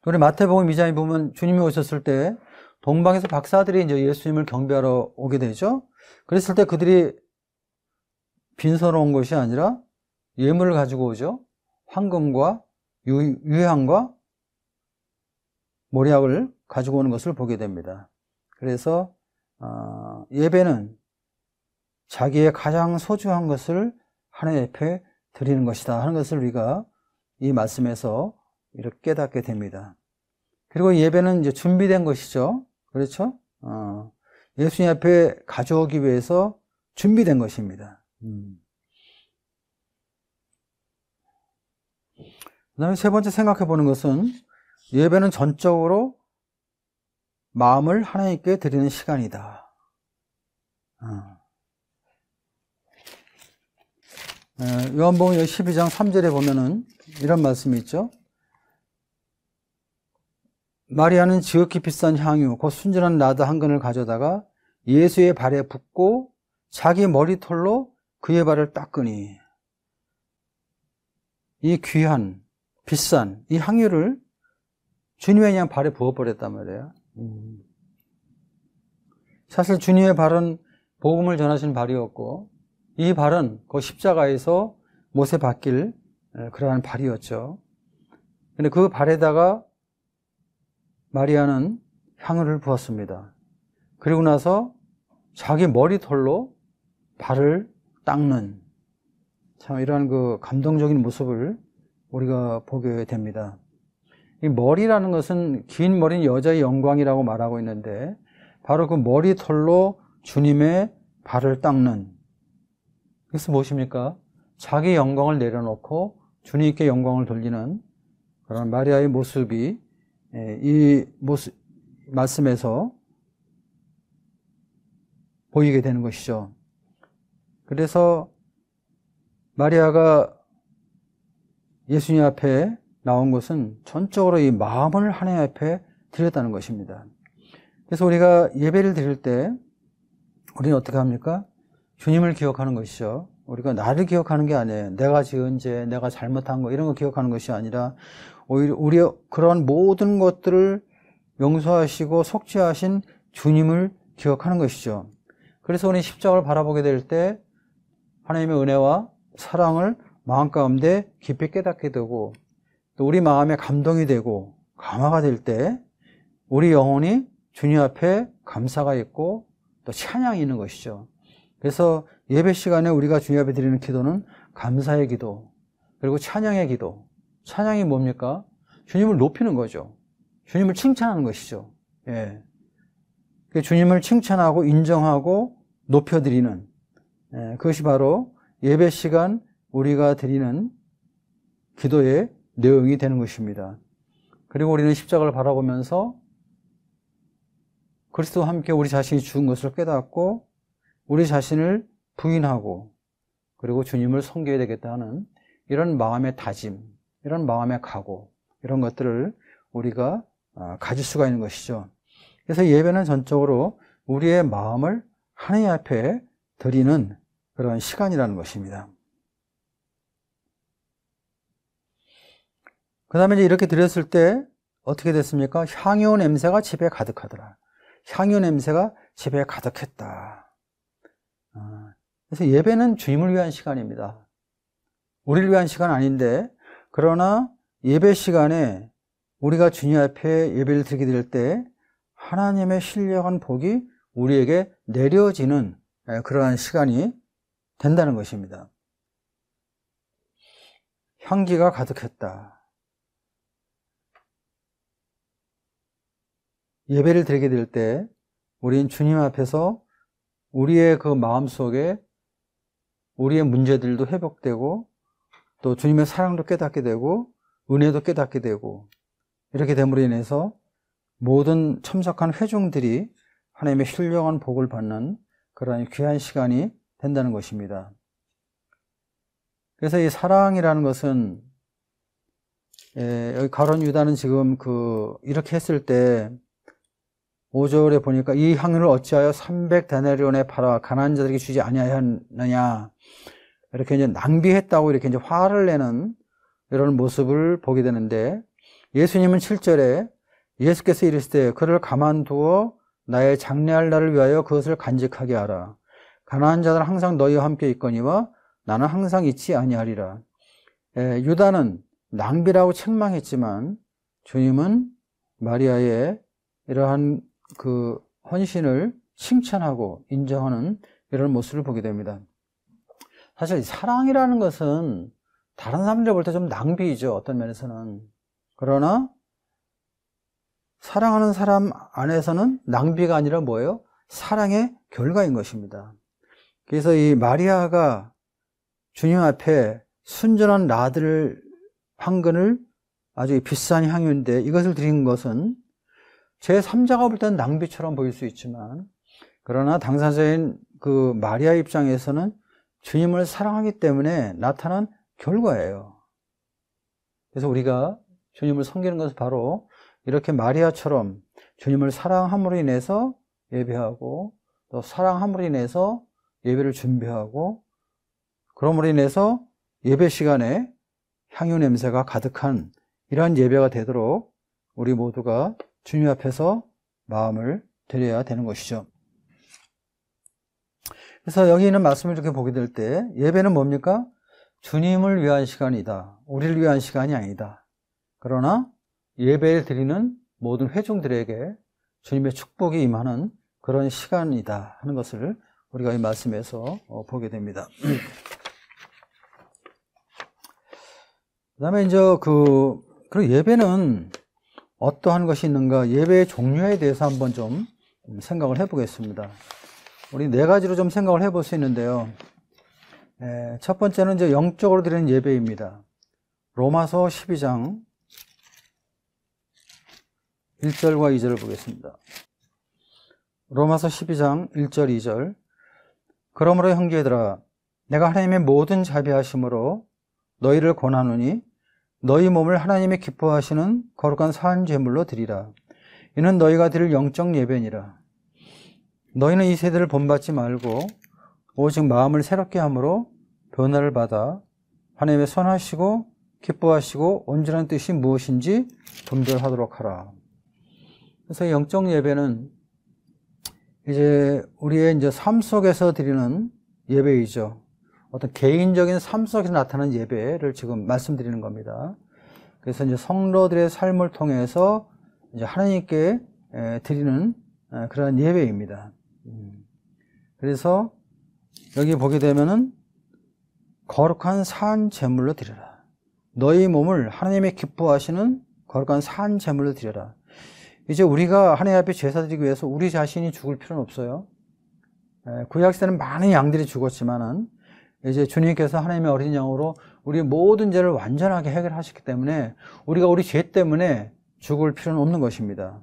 우리 마태복음 2장에 보면 주님이 오셨을 때 동방에서 박사들이 이제 예수님을 경배하러 오게 되죠. 그랬을 때 그들이 빈서로 온 것이 아니라 예물을 가지고 오죠. 황금과 유향과 모략을 가지고 오는 것을 보게 됩니다. 그래서 어, 예배는 자기의 가장 소중한 것을 하나님 앞에 드리는 것이다 하는 것을 우리가 이 말씀에서 이렇게 깨닫게 됩니다. 그리고 예배는 이제 준비된 것이죠. 그렇죠? 어, 예수님 앞에 가져오기 위해서 준비된 것입니다. 음. 그 다음에 세 번째 생각해 보는 것은 예배는 전적으로 마음을 하나님께 드리는 시간이다. 어. 어, 요한복음 12장 3절에 보면은 이런 말씀이 있죠. 마리아는 지극히 비싼 향유, 곧 순전한 나드 한 근을 가져다가 예수의 발에 붓고 자기 머리털로 그의 발을 닦으니 이 귀한 비싼 이 향유를 주님의 그냥 발에 부어버렸단 말이에요. 음. 사실 주님의 발은 복음을 전하신 발이었고 이 발은 그 십자가에서 못에 박길 그러한 발이었죠. 근데 그 발에다가 마리아는 향유를 부었습니다. 그리고 나서 자기 머리털로 발을 닦는 참 이러한 그 감동적인 모습을 우리가 보게 됩니다. 이 머리라는 것은 긴 머리는 여자의 영광이라고 말하고 있는데 바로 그 머리털로 주님의 발을 닦는 그것은 무엇입니까? 자기 영광을 내려놓고 주님께 영광을 돌리는 그런 마리아의 모습이 예, 이 모습 말씀에서 보이게 되는 것이죠. 그래서 마리아가 예수님 앞에 나온 것은 전적으로 이 마음을 하나님 앞에 드렸다는 것입니다. 그래서 우리가 예배를 드릴 때 우리는 어떻게 합니까? 주님을 기억하는 것이죠. 우리가 나를 기억하는 게 아니에요. 내가 지은 죄, 내가 잘못한 거 이런 거 기억하는 것이 아니라 오히려 우리 그런 모든 것들을 용서하시고 속죄하신 주님을 기억하는 것이죠. 그래서 우리 십자가를 바라보게 될 때 하나님의 은혜와 사랑을 마음 가운데 깊이 깨닫게 되고 또 우리 마음에 감동이 되고 감화가 될 때 우리 영혼이 주님 앞에 감사가 있고 또 찬양이 있는 것이죠. 그래서 예배 시간에 우리가 주님 앞에 드리는 기도는 감사의 기도 그리고 찬양의 기도. 찬양이 뭡니까? 주님을 높이는 거죠. 주님을 칭찬하는 것이죠. 예. 그 주님을 칭찬하고 인정하고 높여드리는 예. 그것이 바로 예배 시간 우리가 드리는 기도의 내용이 되는 것입니다. 그리고 우리는 십자가를 바라보면서 그리스도와 함께 우리 자신이 죽은 것을 깨닫고 우리 자신을 부인하고 그리고 주님을 섬겨야 되겠다 는 이런 마음의 다짐, 이런 마음의 각오, 이런 것들을 우리가 아, 가질 수가 있는 것이죠. 그래서 예배는 전적으로 우리의 마음을 하나님 앞에 드리는 그런 시간이라는 것입니다. 그 다음에 이제 이렇게 드렸을 때 어떻게 됐습니까? 향유 냄새가 집에 가득하더라. 향유 냄새가 집에 가득했다. 아, 그래서 예배는 주임을 위한 시간입니다. 우리를 위한 시간 아닌데, 그러나 예배 시간에 우리가 주님 앞에 예배를 드리게 될 때 하나님의 신령한 복이 우리에게 내려지는 예, 그러한 시간이 된다는 것입니다. 향기가 가득했다. 예배를 드리게 될 때우린 주님 앞에서 우리의 그 마음 속에 우리의 문제들도 회복되고 또 주님의 사랑도 깨닫게 되고 은혜도 깨닫게 되고 이렇게 됨으로 인해서 모든 참석한 회중들이 하나님의 신령한 복을 받는 그러한 귀한 시간이 된다는 것입니다. 그래서 이 사랑이라는 것은 예, 여기 가론 유다는 지금 그 이렇게 했을 때 5절에 보니까 이 향유를 어찌하여 3 0 0데네리온에 팔아 가난한 자들에게 주지 아니하였느냐 이렇게 이제 낭비했다고 이렇게 이제 화를 내는 이런 모습을 보게 되는데 예수님은 7절에 예수께서 이르시되 그를 가만두어 나의 장례할 날을 위하여 그것을 간직하게 하라 가난한 자들은 항상 너희와 함께 있거니와 나는 항상 있지 아니하리라 예, 유다는 낭비라고 책망했지만 주님은 마리아의 이러한 그 헌신을 칭찬하고 인정하는 이런 모습을 보게 됩니다. 사실 사랑이라는 것은 다른 사람들볼 때 좀 낭비이죠. 어떤 면에서는. 그러나 사랑하는 사람 안에서는 낭비가 아니라 뭐예요? 사랑의 결과인 것입니다. 그래서 이 마리아가 주님 앞에 순전한 라드를 한근을 아주 비싼 향유인데 이것을 드린 것은 제3자가 볼 때는 낭비처럼 보일 수 있지만 그러나 당사자인 그 마리아 입장에서는 주님을 사랑하기 때문에 나타난 결과예요. 그래서 우리가 주님을 섬기는 것은 바로 이렇게 마리아처럼 주님을 사랑함으로 인해서 예배하고 또 사랑함으로 인해서 예배를 준비하고 그러므로 인해서 예배 시간에 향유 냄새가 가득한 이러한 예배가 되도록 우리 모두가 주님 앞에서 마음을 드려야 되는 것이죠. 그래서 여기 있는 말씀을 이렇게 보게 될 때 예배는 뭡니까? 주님을 위한 시간이다. 우리를 위한 시간이 아니다. 그러나 예배를 드리는 모든 회중들에게 주님의 축복이 임하는 그런 시간이다 하는 것을 우리가 이 말씀에서 어, 보게 됩니다. [clears throat] 그다음에 이제 그 그리고 예배는 어떠한 것이 있는가 예배의 종류에 대해서 한번 좀 생각을 해보겠습니다. 우리 네 가지로 좀 생각을 해 볼 수 있는데요. 에, 예, 첫 번째는 이제 영적으로 드리는 예배입니다. 로마서 12장 1절과 2절을 보겠습니다. 로마서 12장 1절 2절 그러므로 형제들아 내가 하나님의 모든 자비하심으로 너희를 권하노니 너희 몸을 하나님의 기뻐하시는 거룩한 산 제물로 드리라. 이는 너희가 드릴 영적 예배니라. 너희는 이 세대를 본받지 말고 오직 마음을 새롭게 함으로 변화를 받아 하나님의 선하시고 기뻐하시고 온전한 뜻이 무엇인지 분별하도록 하라. 그래서 영적 예배는 이제 우리의 이제 삶 속에서 드리는 예배이죠. 어떤 개인적인 삶 속에서 나타나는 예배를 지금 말씀드리는 겁니다. 그래서 이제 성로들의 삶을 통해서 이제 하나님께 드리는 그런 예배입니다. 음. 그래서 여기 보게 되면은 거룩한 산 제물로 드려라. 너희 몸을 하나님의 기뻐하시는 거룩한 산 제물로 드려라. 이제 우리가 하나님 앞에 제사드리기 위해서 우리 자신이 죽을 필요는 없어요. 구약시대는 많은 양들이 죽었지만은 이제 주님께서 하나님의 어린 양으로 우리 모든 죄를 완전하게 해결하셨기 때문에 우리가 우리 죄 때문에 죽을 필요는 없는 것입니다.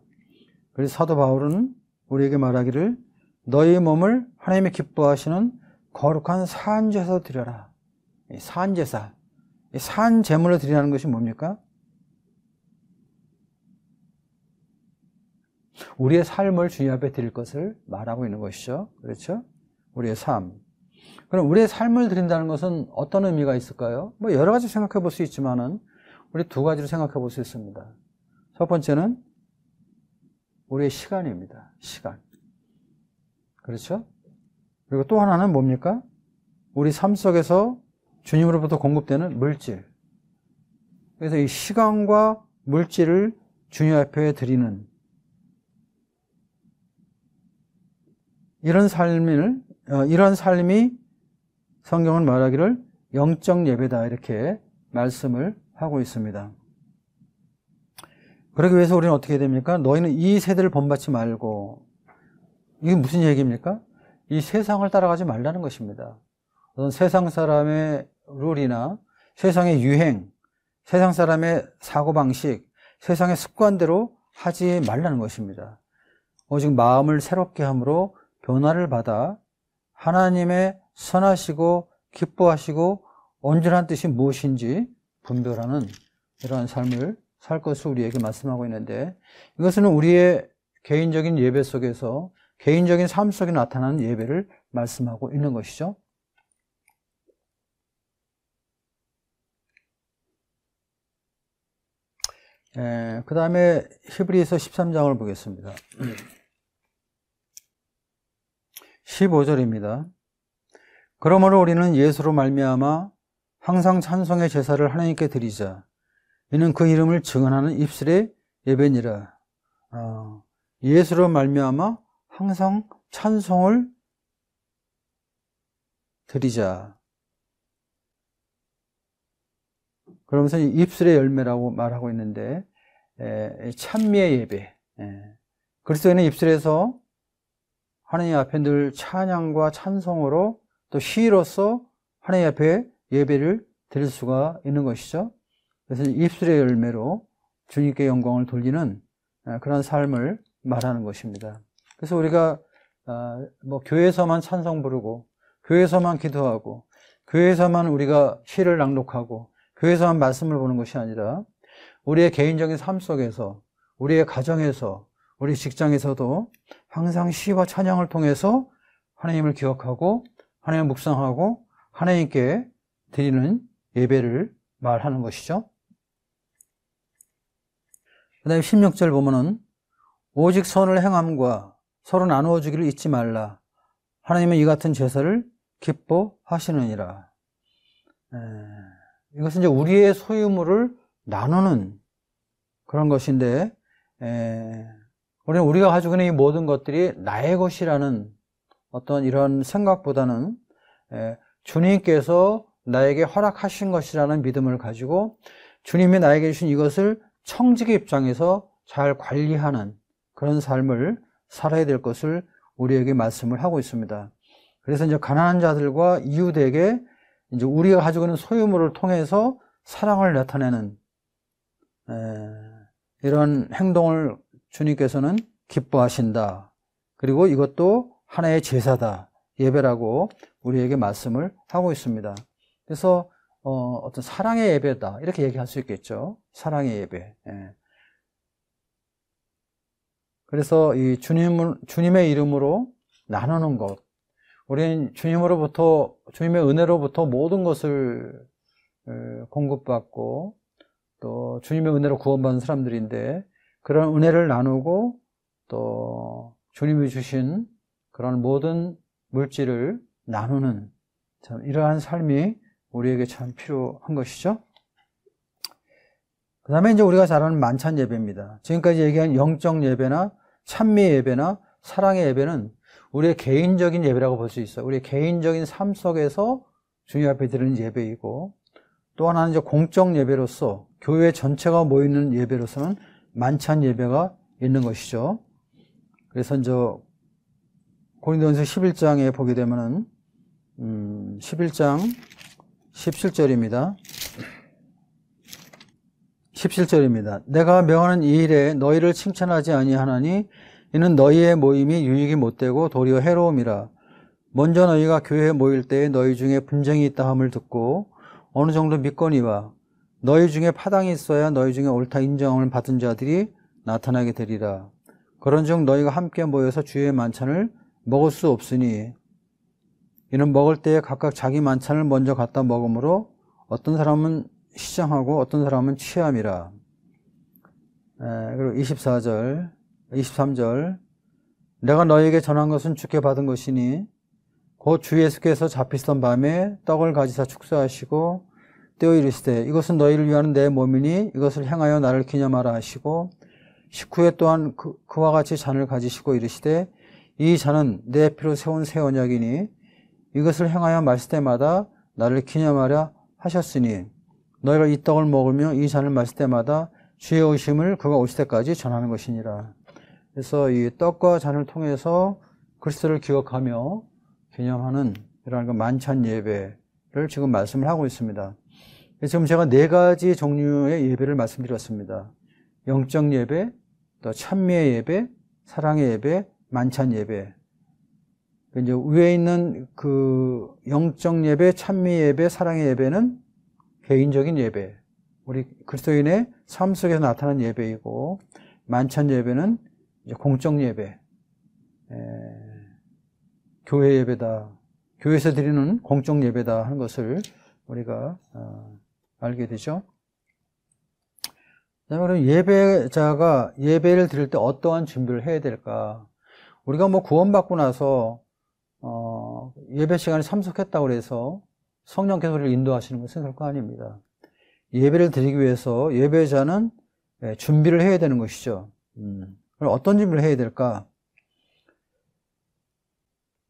그래서 사도 바울은 우리에게 말하기를 너희 몸을 하나님의 기뻐하시는 거룩한 산제사 드려라. 산제사. 산제물을 드리라는 것이 뭡니까? 우리의 삶을 주님 앞에 드릴 것을 말하고 있는 것이죠. 그렇죠? 우리의 삶. 그럼 우리의 삶을 드린다는 것은 어떤 의미가 있을까요? 뭐 여러 가지 생각해 볼 수 있지만은 우리 두 가지로 생각해 볼 수 있습니다. 첫 번째는 우리의 시간입니다. 시간. 그렇죠? 그리고 또 하나는 뭡니까? 우리 삶 속에서 주님으로부터 공급되는 물질. 그래서 이 시간과 물질을 주님 앞에 드리는 이런 삶을 어, 이런 삶이 성경은 말하기를 영적 예배다 이렇게 말씀을 하고 있습니다. 그러기 위해서 우리는 어떻게 됩니까? 너희는 이 세대를 본받지 말고 이게 무슨 얘기입니까? 이 세상을 따라가지 말라는 것입니다. 어떤 세상 사람의 룰이나 세상의 유행, 세상 사람의 사고방식, 세상의 습관대로 하지 말라는 것입니다. 오직 마음을 새롭게 함으로 변화를 받아 하나님의 선하시고 기뻐하시고 온전한 뜻이 무엇인지 분별하는 이러한 삶을 살 것을 우리에게 말씀하고 있는데 이것은 우리의 개인적인 예배 속에서 개인적인 삶 속에 나타나는 예배를 말씀하고 있는 것이죠. 예, 그 다음에 히브리서 에 13장을 보겠습니다. 15절입니다. [clears throat] 그러므로 우리는 예수로 말미암아 항상 찬송의 제사를 하나님께 드리자. 이는 그 이름을 증언하는 입술의 예배니라. 어, 예수로 말미암아 항상 찬송을 드리자. 그러면서 입술의 열매라고 말하고 있는데 에, 찬미의 예배. 예. 그리스도인의 입술에서 하나님 앞에 늘 찬양과 찬송으로 또 시로서 하나님 앞에 예배를 드릴 수가 있는 것이죠. 그래서 입술의 열매로 주님께 영광을 돌리는 아, 그런 삶을 말하는 것입니다. 그래서 우리가 아, 뭐 교회에서만 찬송 부르고 교회에서만 기도하고 교회에서만 우리가 시를 낭독하고 교회에서만 말씀을 보는 것이 아니라 우리의 개인적인 삶 속에서 우리의 가정에서 우리 직장에서도 항상 시와 찬양을 통해서 하나님을 기억하고 하나님 묵상하고 하나님께 드리는 예배를 말하는 것이죠. 그 다음에 16절 보면은 오직 선을 행함과 서로 나누어 주기를 잊지 말라. 하나님은 이 같은 제사를 기뻐하시느니라. 에, 이것은 이제 우리의 소유물을 나누는 그런 것인데, 에, 우리는 우리가 가지고 있는 이 모든 것들이 나의 것이라는 어떤 이런 생각보다는 예, 주님께서 나에게 허락하신 것이라는 믿음을 가지고 주님이 나에게 주신 이것을 청직의 입장에서 잘 관리하는 그런 삶을 살아야 될 것을 우리에게 말씀을 하고 있습니다. 그래서 이제 가난한 자들과 이웃에게 이제 우리가 가지고 있는 소유물을 통해서 사랑을 나타내는 예, 이런 행동을 주님께서는 기뻐하신다. 그리고 이것도 하나의 제사다 예배라고 우리에게 말씀을 하고 있습니다. 그래서 어, 어떤 사랑의 예배다 이렇게 얘기할 수 있겠죠. 사랑의 예배. 예. 그래서 이 주님 주님의 이름으로 나누는 것. 우리는 주님으로부터 주님의 은혜로부터 모든 것을 어, 공급받고 또 주님의 은혜로 구원받은 사람들인데 그런 은혜를 나누고 또 주님이 주신 그런 모든 물질을 나누는 참 이러한 삶이 우리에게 참 필요한 것이죠. 그 다음에 이제 우리가 잘 아는 만찬 예배입니다. 지금까지 얘기한 영적 예배나 찬미 예배나 사랑의 예배는 우리의 개인적인 예배라고 볼 수 있어요. 우리의 개인적인 삶 속에서 주님 앞에 드리는 예배이고 또 하나는 이제 공적 예배로서 교회 전체가 모이는 예배로서는 만찬 예배가 있는 것이죠. 그래서 이제 고린도전서 11장에 보게 되면은 음, 11장 17절입니다. 17절입니다. 내가 명하는 이 일에 너희를 칭찬하지 아니하나니 이는 너희의 모임이 유익이 못되고 도리어 해로움이라. 먼저 너희가 교회에 모일 때에 너희 중에 분쟁이 있다 함을 듣고 어느 정도 믿거니와 너희 중에 파당이 있어야 너희 중에 옳다 인정을 받은 자들이 나타나게 되리라. 그런중 너희가 함께 모여서 주의 만찬을 먹을 수 없으니 이는 먹을 때에 각각 자기 만찬을 먼저 갖다 먹으므로 어떤 사람은 시장하고 어떤 사람은 취함이라. 그리고 24절, 23절 내가 너에게 전한 것은 주께 받은 것이니 곧 주 예수께서 잡히던 밤에 떡을 가지사 축사하시고 떼어 이르시되 이것은 너희를 위하는 내 몸이니 이것을 행하여 나를 기념하라 하시고 식후에 또한 그, 와 같이 잔을 가지시고 이르시되 이 잔은 내 피로 세운 새 언약이니 이것을 행하여 마실 때마다 나를 기념하려 하셨으니 너희가 이 떡을 먹으며 이 잔을 마실 때마다 주의 의심을 그가 오실 때까지 전하는 것이니라. 그래서 이 떡과 잔을 통해서 그리스도를 기억하며 기념하는 이러한 그 만찬 예배를 지금 말씀을 하고 있습니다. 지금 제가 네 가지 종류의 예배를 말씀드렸습니다. 영적 예배, 또 찬미의 예배, 사랑의 예배, 만찬 예배, 그러니까 이제 위에 있는 그 영적 예배, 찬미 예배, 사랑의 예배는 개인적인 예배, 우리 그리스도인의 삶 속에서 나타난 예배이고 만찬 예배는 공적 예배, 에, 교회 예배다, 교회에서 드리는 공적 예배다 하는 것을 우리가 어, 알게 되죠. 그다음에 예배자가 예배를 드릴 때 어떠한 준비를 해야 될까? 우리가 뭐 구원받고 나서 어, 예배 시간에 참석했다고 해서 성령께서 우리를 인도하시는 것은 그럴 거 아닙니다. 예배를 드리기 위해서 예배자는 예, 준비를 해야 되는 것이죠. 음. 그럼 어떤 준비를 해야 될까?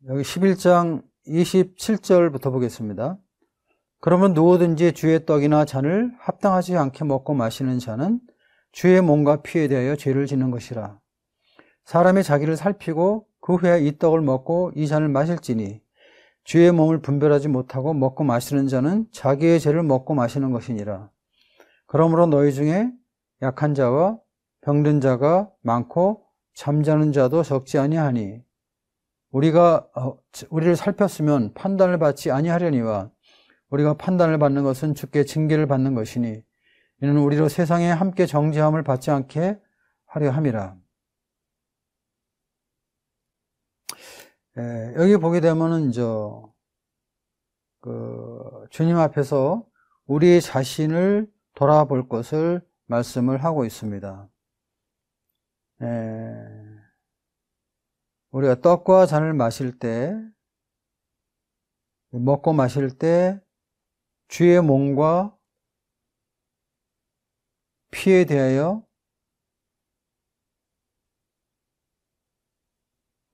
여기 11장 27절부터 보겠습니다. 그러면 누구든지 주의 떡이나 잔을 합당하지 않게 먹고 마시는 자는 주의 몸과 피에 대하여 죄를 짓는 것이라. 사람이 자기를 살피고 그 후에 이 떡을 먹고 이 잔을 마실지니 주의 몸을 분별하지 못하고 먹고 마시는 자는 자기의 죄를 먹고 마시는 것이니라. 그러므로 너희 중에 약한 자와 병든 자가 많고 잠자는 자도 적지 아니하니 우리가 어, 우리를 살폈으면 판단을 받지 아니하려니와 우리가 판단을 받는 것은 주께 징계를 받는 것이니 이는 우리로 세상에 함께 정죄함을 받지 않게 하려 함이라. 예, 여기 보게 되면은 저, 그 주님 앞에서 우리 자신을 돌아볼 것을 말씀을 하고 있습니다. 예, 우리가 떡과 잔을 마실 때, 먹고 마실 때 주의 몸과 피에 대하여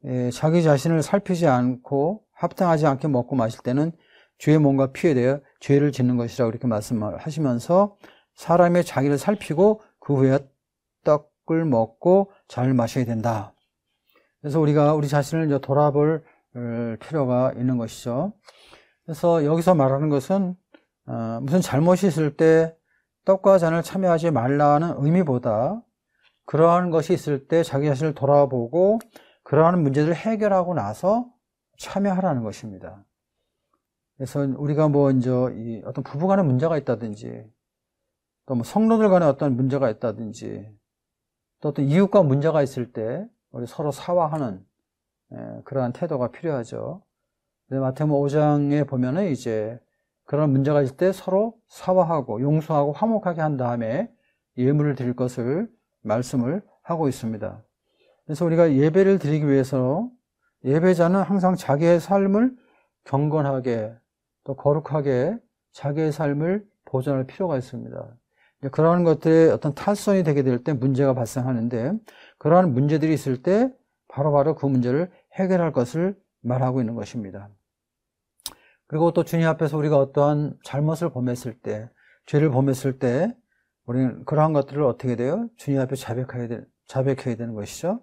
예, 자기 자신을 살피지 않고 합당하지 않게 먹고 마실 때는 죄의 몸과 피에 대해 죄를 짓는 것이라고 이렇게 말씀하시면서 을 사람의 자기를 살피고 그 후에 떡을 먹고 잘 마셔야 된다. 그래서 우리가 우리 자신을 이제 돌아볼 어, 필요가 있는 것이죠. 그래서 여기서 말하는 것은 어, 무슨 잘못이 있을 때 떡과 잔을 참여하지 말라는 의미보다 그러한 것이 있을 때 자기 자신을 돌아보고 그러한 문제들을 해결하고 나서 참여하라는 것입니다. 그래서 우리가 먼저 뭐 어떤 부부간의 문제가 있다든지 또뭐 성로들 간에 어떤 문제가 있다든지 또 어떤 이웃과 문제가 있을 때 우리 서로 사화하는 예, 그러한 태도가 필요하죠. 마태복 5장에 뭐 보면은 이제 그런 문제가 있을 때 서로 사화하고 용서하고 화목하게 한 다음에 예물을 드릴 것을 말씀을 하고 있습니다. 그래서 우리가 예배를 드리기 위해서 예배자는 항상 자기의 삶을 경건하게 또 거룩하게 자기의 삶을 보존할 필요가 있습니다. 그러한 것들의 어떤 탈선이 되게 될 때 문제가 발생하는데 그러한 문제들이 있을 때 바로바로 바로 그 문제를 해결할 것을 말하고 있는 것입니다. 그리고 또 주님 앞에서 우리가 어떠한 잘못을 범했을 때, 죄를 범했을 때, 우리는 그러한 것들을 어떻게 돼요? 주님 앞에 자백해야, 되, 자백해야 되는 것이죠.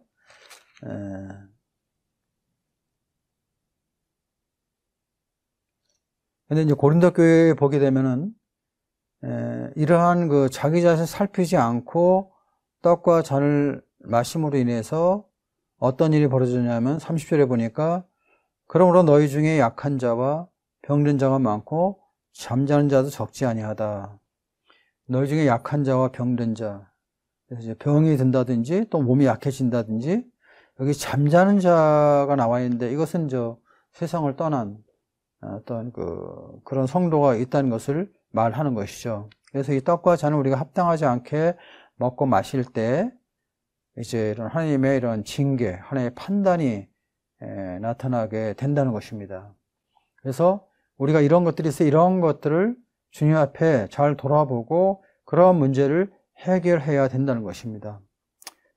예. 근데 이제 고린도 교회 보게 되면은 에, 예, 이러한 그 자기 자신 살피지 않고 떡과 잔을 마심으로 인해서 어떤 일이 벌어지냐면 30절에 보니까 그러므로 너희 중에 약한 자와 병든 자가 많고 잠자는 자도 적지 아니하다. 너희 중에 약한 자와 병든 자. 그래서 이제 병이 든다든지 또 몸이 약해진다든지 여기 잠자는 자가 나와 있는데 이것은 저 세상을 떠난 어떤 그 그런 성도가 있다는 것을 말하는 것이죠. 그래서 이 떡과 잔을 우리가 합당하지 않게 먹고 마실 때 이제 이런 하나님의 이런 징계, 하나님의 판단이 나타나게 된다는 것입니다. 그래서 우리가 이런 것들이 있어 이런 것들을 주님 앞에 잘 돌아보고 그런 문제를 해결해야 된다는 것입니다.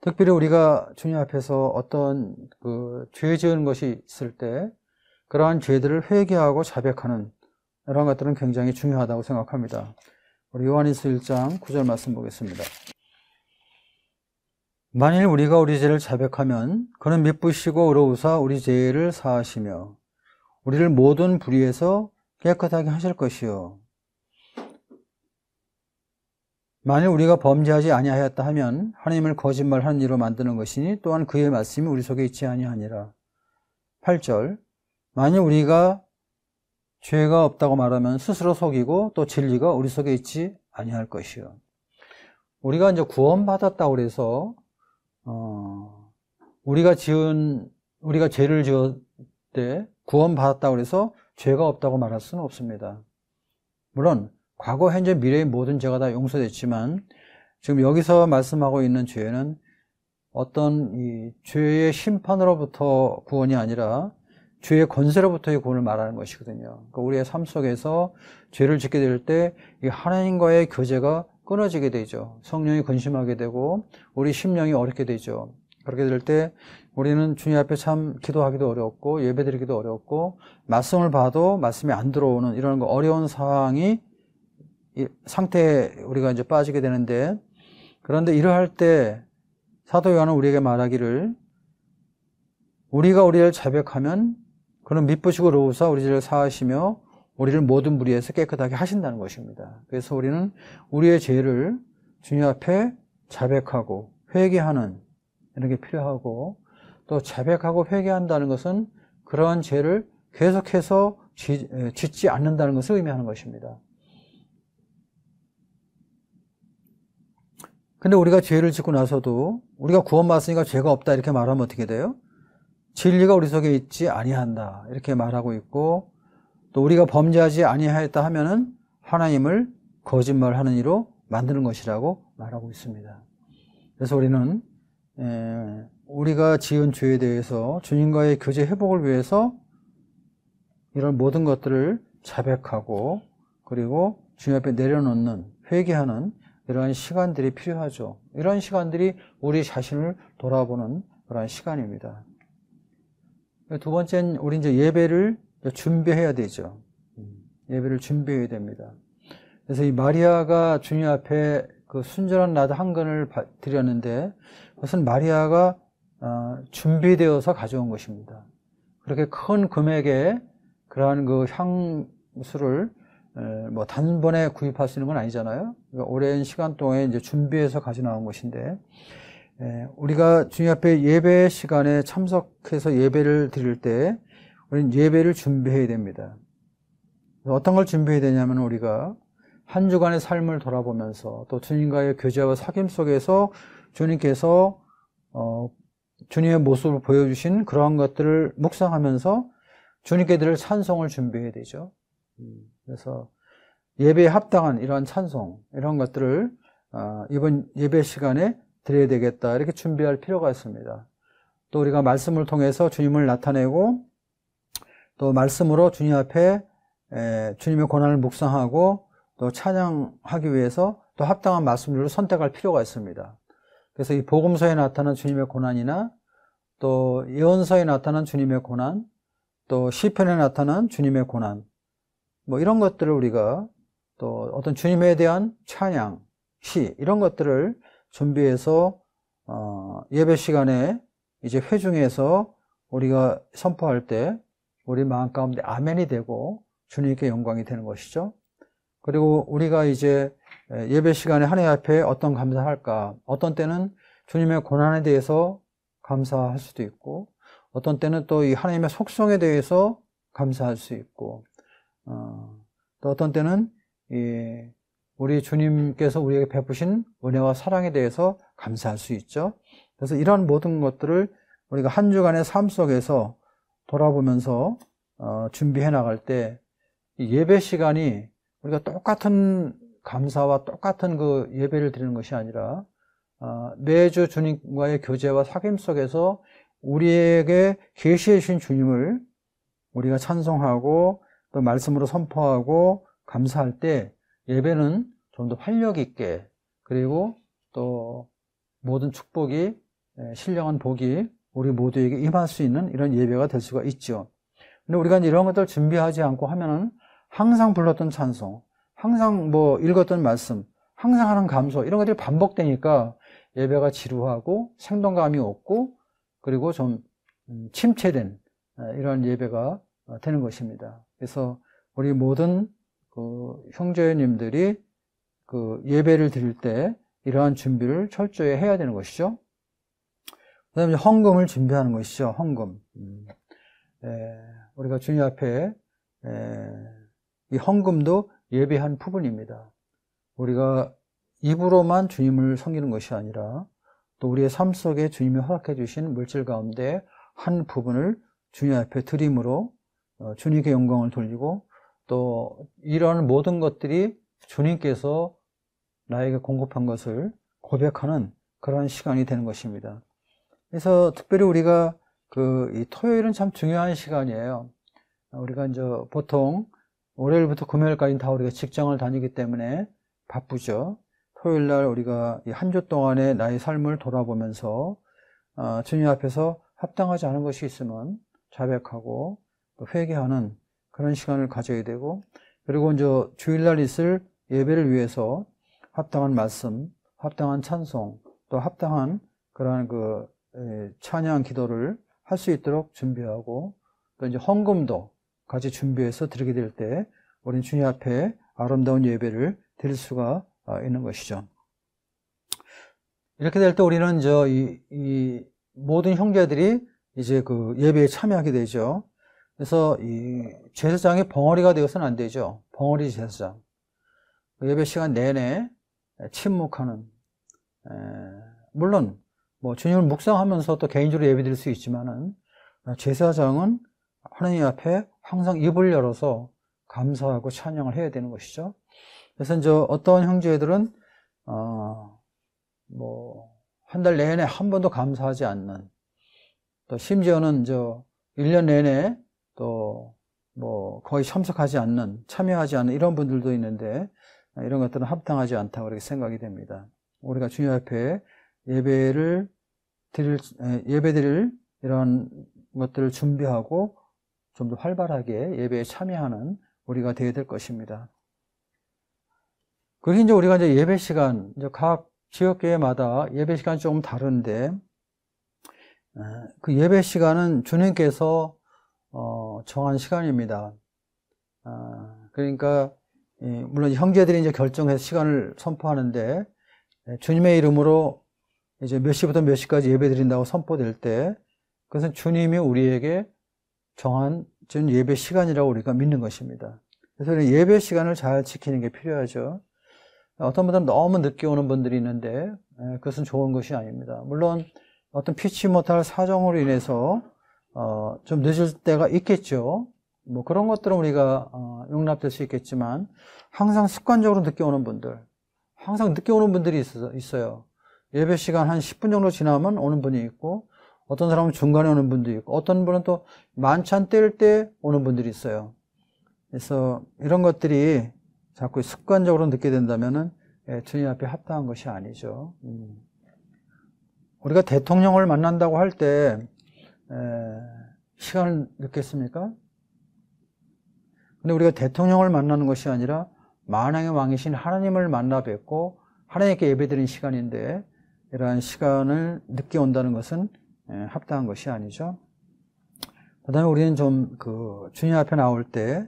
특별히 우리가 주님 앞에서 어떤 그죄 지은 것이 있을 때 그러한 죄들을 회개하고 자백하는 이런 것들은 굉장히 중요하다고 생각합니다. 우리 요한일서 1장 9절 말씀 보겠습니다. 만일 우리가 우리 죄를 자백하면 그는 믿부시고 의로우사 우리 죄를 사하시며 우리를 모든 불의에서 깨끗하게 하실 것이요 만일 우리가 범죄하지 아니하였다 하면 하나님을 거짓말하는 이로 만드는 것이니 또한 그의 말씀이 우리 속에 있지 아니하니라. 8절 만일 우리가 죄가 없다고 말하면 스스로 속이고 또 진리가 우리 속에 있지 아니할 것이요. 우리가 이제 구원받았다 그래서 어, 우리가 지은 우리가 죄를 지을 때 구원받았다 그래서 죄가 없다고 말할 수는 없습니다. 물론 과거, 현재, 미래의 모든 죄가 다 용서됐지만 지금 여기서 말씀하고 있는 죄는 어떤 이 죄의 심판으로부터 구원이 아니라 죄의 권세로부터의 구원을 말하는 것이거든요. 그러니까 우리의 삶 속에서 죄를 짓게 될 때 이 하나님과의 교제가 끊어지게 되죠. 성령이 근심하게 되고 우리 심령이 어렵게 되죠. 그렇게 될 때 우리는 주님 앞에 참 기도하기도 어렵고 예배드리기도 어렵고 말씀을 봐도 말씀이 안 들어오는 이런 어려운 상황이 상태에 우리가 이제 빠지게 되는데 그런데 이러할 때 사도 요한은 우리에게 말하기를 우리가 우리를 자백하면 그는 미쁘식으 로우사 우리를 사하시며 우리를 모든 무리에서 깨끗하게 하신다는 것입니다. 그래서 우리는 우리의 죄를 주님 앞에 자백하고 회개하는 이런 게 필요하고 또 자백하고 회개한다는 것은 그러한 죄를 계속해서 짓지 않는다는 것을 의미하는 것입니다. 근데 우리가 죄를 짓고 나서도 우리가 구원받았으니까 죄가 없다 이렇게 말하면 어떻게 돼요? 진리가 우리 속에 있지 아니한다 이렇게 말하고 있고 또 우리가 범죄하지 아니하였다 하면은 하나님을 거짓말하는 이로 만드는 것이라고 말하고 있습니다. 그래서 우리는 예, 우리가 지은 죄에 대해서 주님과의 교제 회복을 위해서 이런 모든 것들을 자백하고 그리고 주님 앞에 내려놓는 회개하는 이러한 시간들이 필요하죠. 이런 시간들이 우리 자신을 돌아보는 그러한 시간입니다. 두 번째는 우리 이제 예배를 준비해야 되죠. 예배를 준비해야 됩니다. 그래서 이 마리아가 주님 앞에 그 순전한 나드 한건을 드렸는데 그것은 마리아가 어, 준비되어서 가져온 것입니다. 그렇게 큰 금액의 그러한 그 향수를 뭐 단번에 구입할 수 있는 건 아니잖아요. 그러니까 오랜 시간 동안 이제 준비해서 가져 나온 것인데 우리가 주님 앞에 예배 시간에 참석해서 예배를 드릴 때 우리는 예배를 준비해야 됩니다. 어떤 걸 준비해야 되냐면 우리가 한 주간의 삶을 돌아보면서 또 주님과의 교제와 사귐 속에서 주님께서 어, 주님의 모습을 보여주신 그러한 것들을 묵상하면서 주님께 드릴 찬송을 준비해야 되죠. 음. 그래서 예배에 합당한 이러한 찬송 이런 것들을 아, 이번 예배 시간에 드려야 되겠다 이렇게 준비할 필요가 있습니다. 또 우리가 말씀을 통해서 주님을 나타내고 또 말씀으로 주님 앞에 주님의 고난을 묵상하고 또 찬양하기 위해서 또 합당한 말씀들을 선택할 필요가 있습니다. 그래서 이 복음서에 나타난 주님의 고난이나 또 예언서에 나타난 주님의 고난, 또 시편에 나타난 주님의 고난, 뭐 이런 것들을 우리가 또 어떤 주님에 대한 찬양, 시 이런 것들을 준비해서 어, 예배 시간에 이제 회중에서 우리가 선포할 때 우리 마음 가운데 아멘이 되고 주님께 영광이 되는 것이죠. 그리고 우리가 이제 예배 시간에 하나님 앞에 어떤 감사할까? 어떤 때는 주님의 고난에 대해서 감사할 수도 있고, 어떤 때는 또 이 하나님의 속성에 대해서 감사할 수 있고, 어, 또 어떤 때는 예, 우리 주님께서 우리에게 베푸신 은혜와 사랑에 대해서 감사할 수 있죠. 그래서 이런 모든 것들을 우리가 한 주간의 삶 속에서 돌아보면서 어, 준비해 나갈 때 예배 시간이 우리가 똑같은 감사와 똑같은 그 예배를 드리는 것이 아니라 어, 매주 주님과의 교제와 사귐 속에서 우리에게 계시해 주신 주님을 우리가 찬송하고 또 말씀으로 선포하고 감사할 때 예배는 좀 더 활력 있게 그리고 또 모든 축복이 예, 신령한 복이 우리 모두에게 임할 수 있는 이런 예배가 될 수가 있죠. 근데 우리가 이런 것들 준비하지 않고 하면은 항상 불렀던 찬송, 항상 뭐 읽었던 말씀, 항상 하는 감소 이런 것들이 반복되니까 예배가 지루하고 생동감이 없고 그리고 좀 음, 침체된 어, 이런 예배가 어, 되는 것입니다. 그래서 우리 모든 그 형제님들이 그 예배를 드릴 때 이러한 준비를 철저히 해야 되는 것이죠. 그 다음에 헌금을 준비하는 것이죠. 헌금. 음. 에, 우리가 주님 앞에 에, 이 헌금도 예배한 부분입니다. 우리가 입으로만 주님을 섬기는 것이 아니라 또 우리의 삶 속에 주님이 허락해 주신 물질 가운데 한 부분을 주님 앞에 드림으로 어, 주님께 영광을 돌리고 또이러한 모든 것들이 주님께서 나에게 공급한 것을 고백하는 그런 시간이 되는 것입니다. 그래서 특별히 우리가 그 토요일은 참 중요한 시간이에요. 우리가 이제 보통 월요일부터 금요일까지 다 우리가 직장을 다니기 때문에 바쁘죠. 토요일 날 우리가 한 주 동안의 나의 삶을 돌아보면서 어, 주님 앞에서 합당하지 않은 것이 있으면 자백하고 회개하는 그런 시간을 가져야 되고 그리고 이제 주일날 있을 예배를 위해서 합당한 말씀, 합당한 찬송, 또 합당한 그러한 그 찬양 기도를 할 수 있도록 준비하고 또 이제 헌금도 같이 준비해서 드리게 될 때 우리는 주님 앞에 아름다운 예배를 드릴 수가 아, 있는 것이죠. 이렇게 될 때 우리는 저이 모든 형제들이 이제 그 예배에 참여하게 되죠. 그래서 이 제사장이 벙어리가 되어서는 안 되죠. 벙어리 제사장. 그 예배 시간 내내 침묵하는 에, 물론 뭐 주님을 묵상하면서 또 개인적으로 예배드릴 수 있지만은 어, 제사장은 하나님 앞에 항상 입을 열어서 감사하고 찬양을 해야 되는 것이죠. 그래서 이제 어떤 형제들은 어, 뭐한 달 내내 한 번도 감사하지 않는 또 심지어는 저 1년 내내 또뭐 거의 참석하지 않는 참여하지 않는 이런 분들도 있는데 이런 것들은 합당하지 않다고 이렇게 생각이 됩니다. 우리가 주님 앞에 예배를 드릴 예배 드릴 이런 것들을 준비하고 좀 더 활발하게 예배에 참여하는 우리가 되어야 될 것입니다. 그리고 이제 우리가 이제 예배 시간 이제 각지역교마다 예배 시간이 조금 다른데 그 예배 시간은 주님께서 어, 정한 시간입니다. 아, 그러니까 예, 물론 형제들이 이제 결정해서 시간을 선포하는데 예, 주님의 이름으로 이제 몇 시부터 몇 시까지 예배드린다고 선포될 때 그것은 주님이 우리에게 정한 예배 시간이라고 우리가 믿는 것입니다. 그래서 예배 시간을 잘 지키는 게 필요하죠. 어떤 분들은 너무 늦게 오는 분들이 있는데 예, 그것은 좋은 것이 아닙니다. 물론 어떤 피치 못할 사정으로 인해서 어, 좀 늦을 때가 있겠죠. 뭐 그런 것들은 우리가 어, 용납될 수 있겠지만 항상 습관적으로 늦게 오는 분들, 항상 늦게 오는 분들이 있어, 요 예배 시간 한 10분 정도 지나면 오는 분이 있고 어떤 사람은 중간에 오는 분도 있고 어떤 분은 또 만찬 때일 때 오는 분들이 있어요. 그래서 이런 것들이 자꾸 습관적으로 늦게 된다면은 예, 주님 앞에 합당한 것이 아니죠. 음. 우리가 대통령을 만난다고 할때 시간을 느꼈습니까? 근데 우리가 대통령을 만나는 것이 아니라 만왕의 왕이신 하나님을 만나 뵙고 하나님께 예배드린 시간인데 이러한 시간을 늦게 온다는 것은 합당한 것이 아니죠. 그 다음에 우리는 좀 그 주님 앞에 나올 때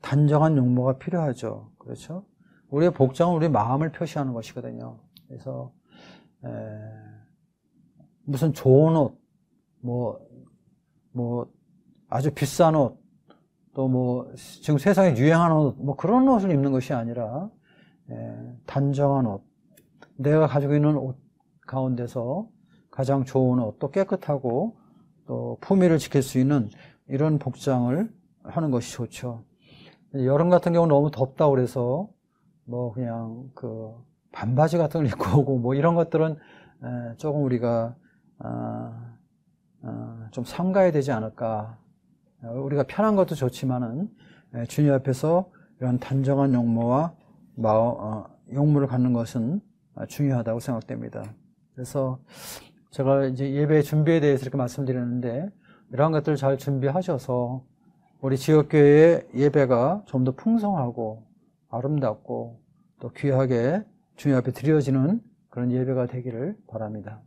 단정한 용모가 필요하죠. 그렇죠? 우리의 복장은 우리 마음을 표시하는 것이거든요. 그래서 무슨 좋은 옷, 뭐뭐 아주 비싼 옷, 또 뭐 지금 세상에 유행하는 옷, 뭐 그런 옷을 입는 것이 아니라 예, 단정한 옷, 내가 가지고 있는 옷 가운데서 가장 좋은 옷, 또 깨끗하고 또 품위를 지킬 수 있는 이런 복장을 하는 것이 좋죠. 여름 같은 경우는 너무 덥다 그래서 뭐 그냥 그 반바지 같은 걸 [laughs] 입고 오고 뭐 이런 것들은 예, 조금 우리가 아, 어, 좀 삼가야 되지 않을까. 우리가 편한 것도 좋지만은 예, 주님 앞에서 이런 단정한 용모와 어, 용모를 갖는 것은 중요하다고 생각됩니다. 그래서 제가 이제 예배 준비에 대해서 이렇게 말씀드렸는데 이러한 것들을 잘 준비하셔서 우리 지역교회의 예배가 좀 더 풍성하고 아름답고 또 귀하게 주님 앞에 드려지는 그런 예배가 되기를 바랍니다.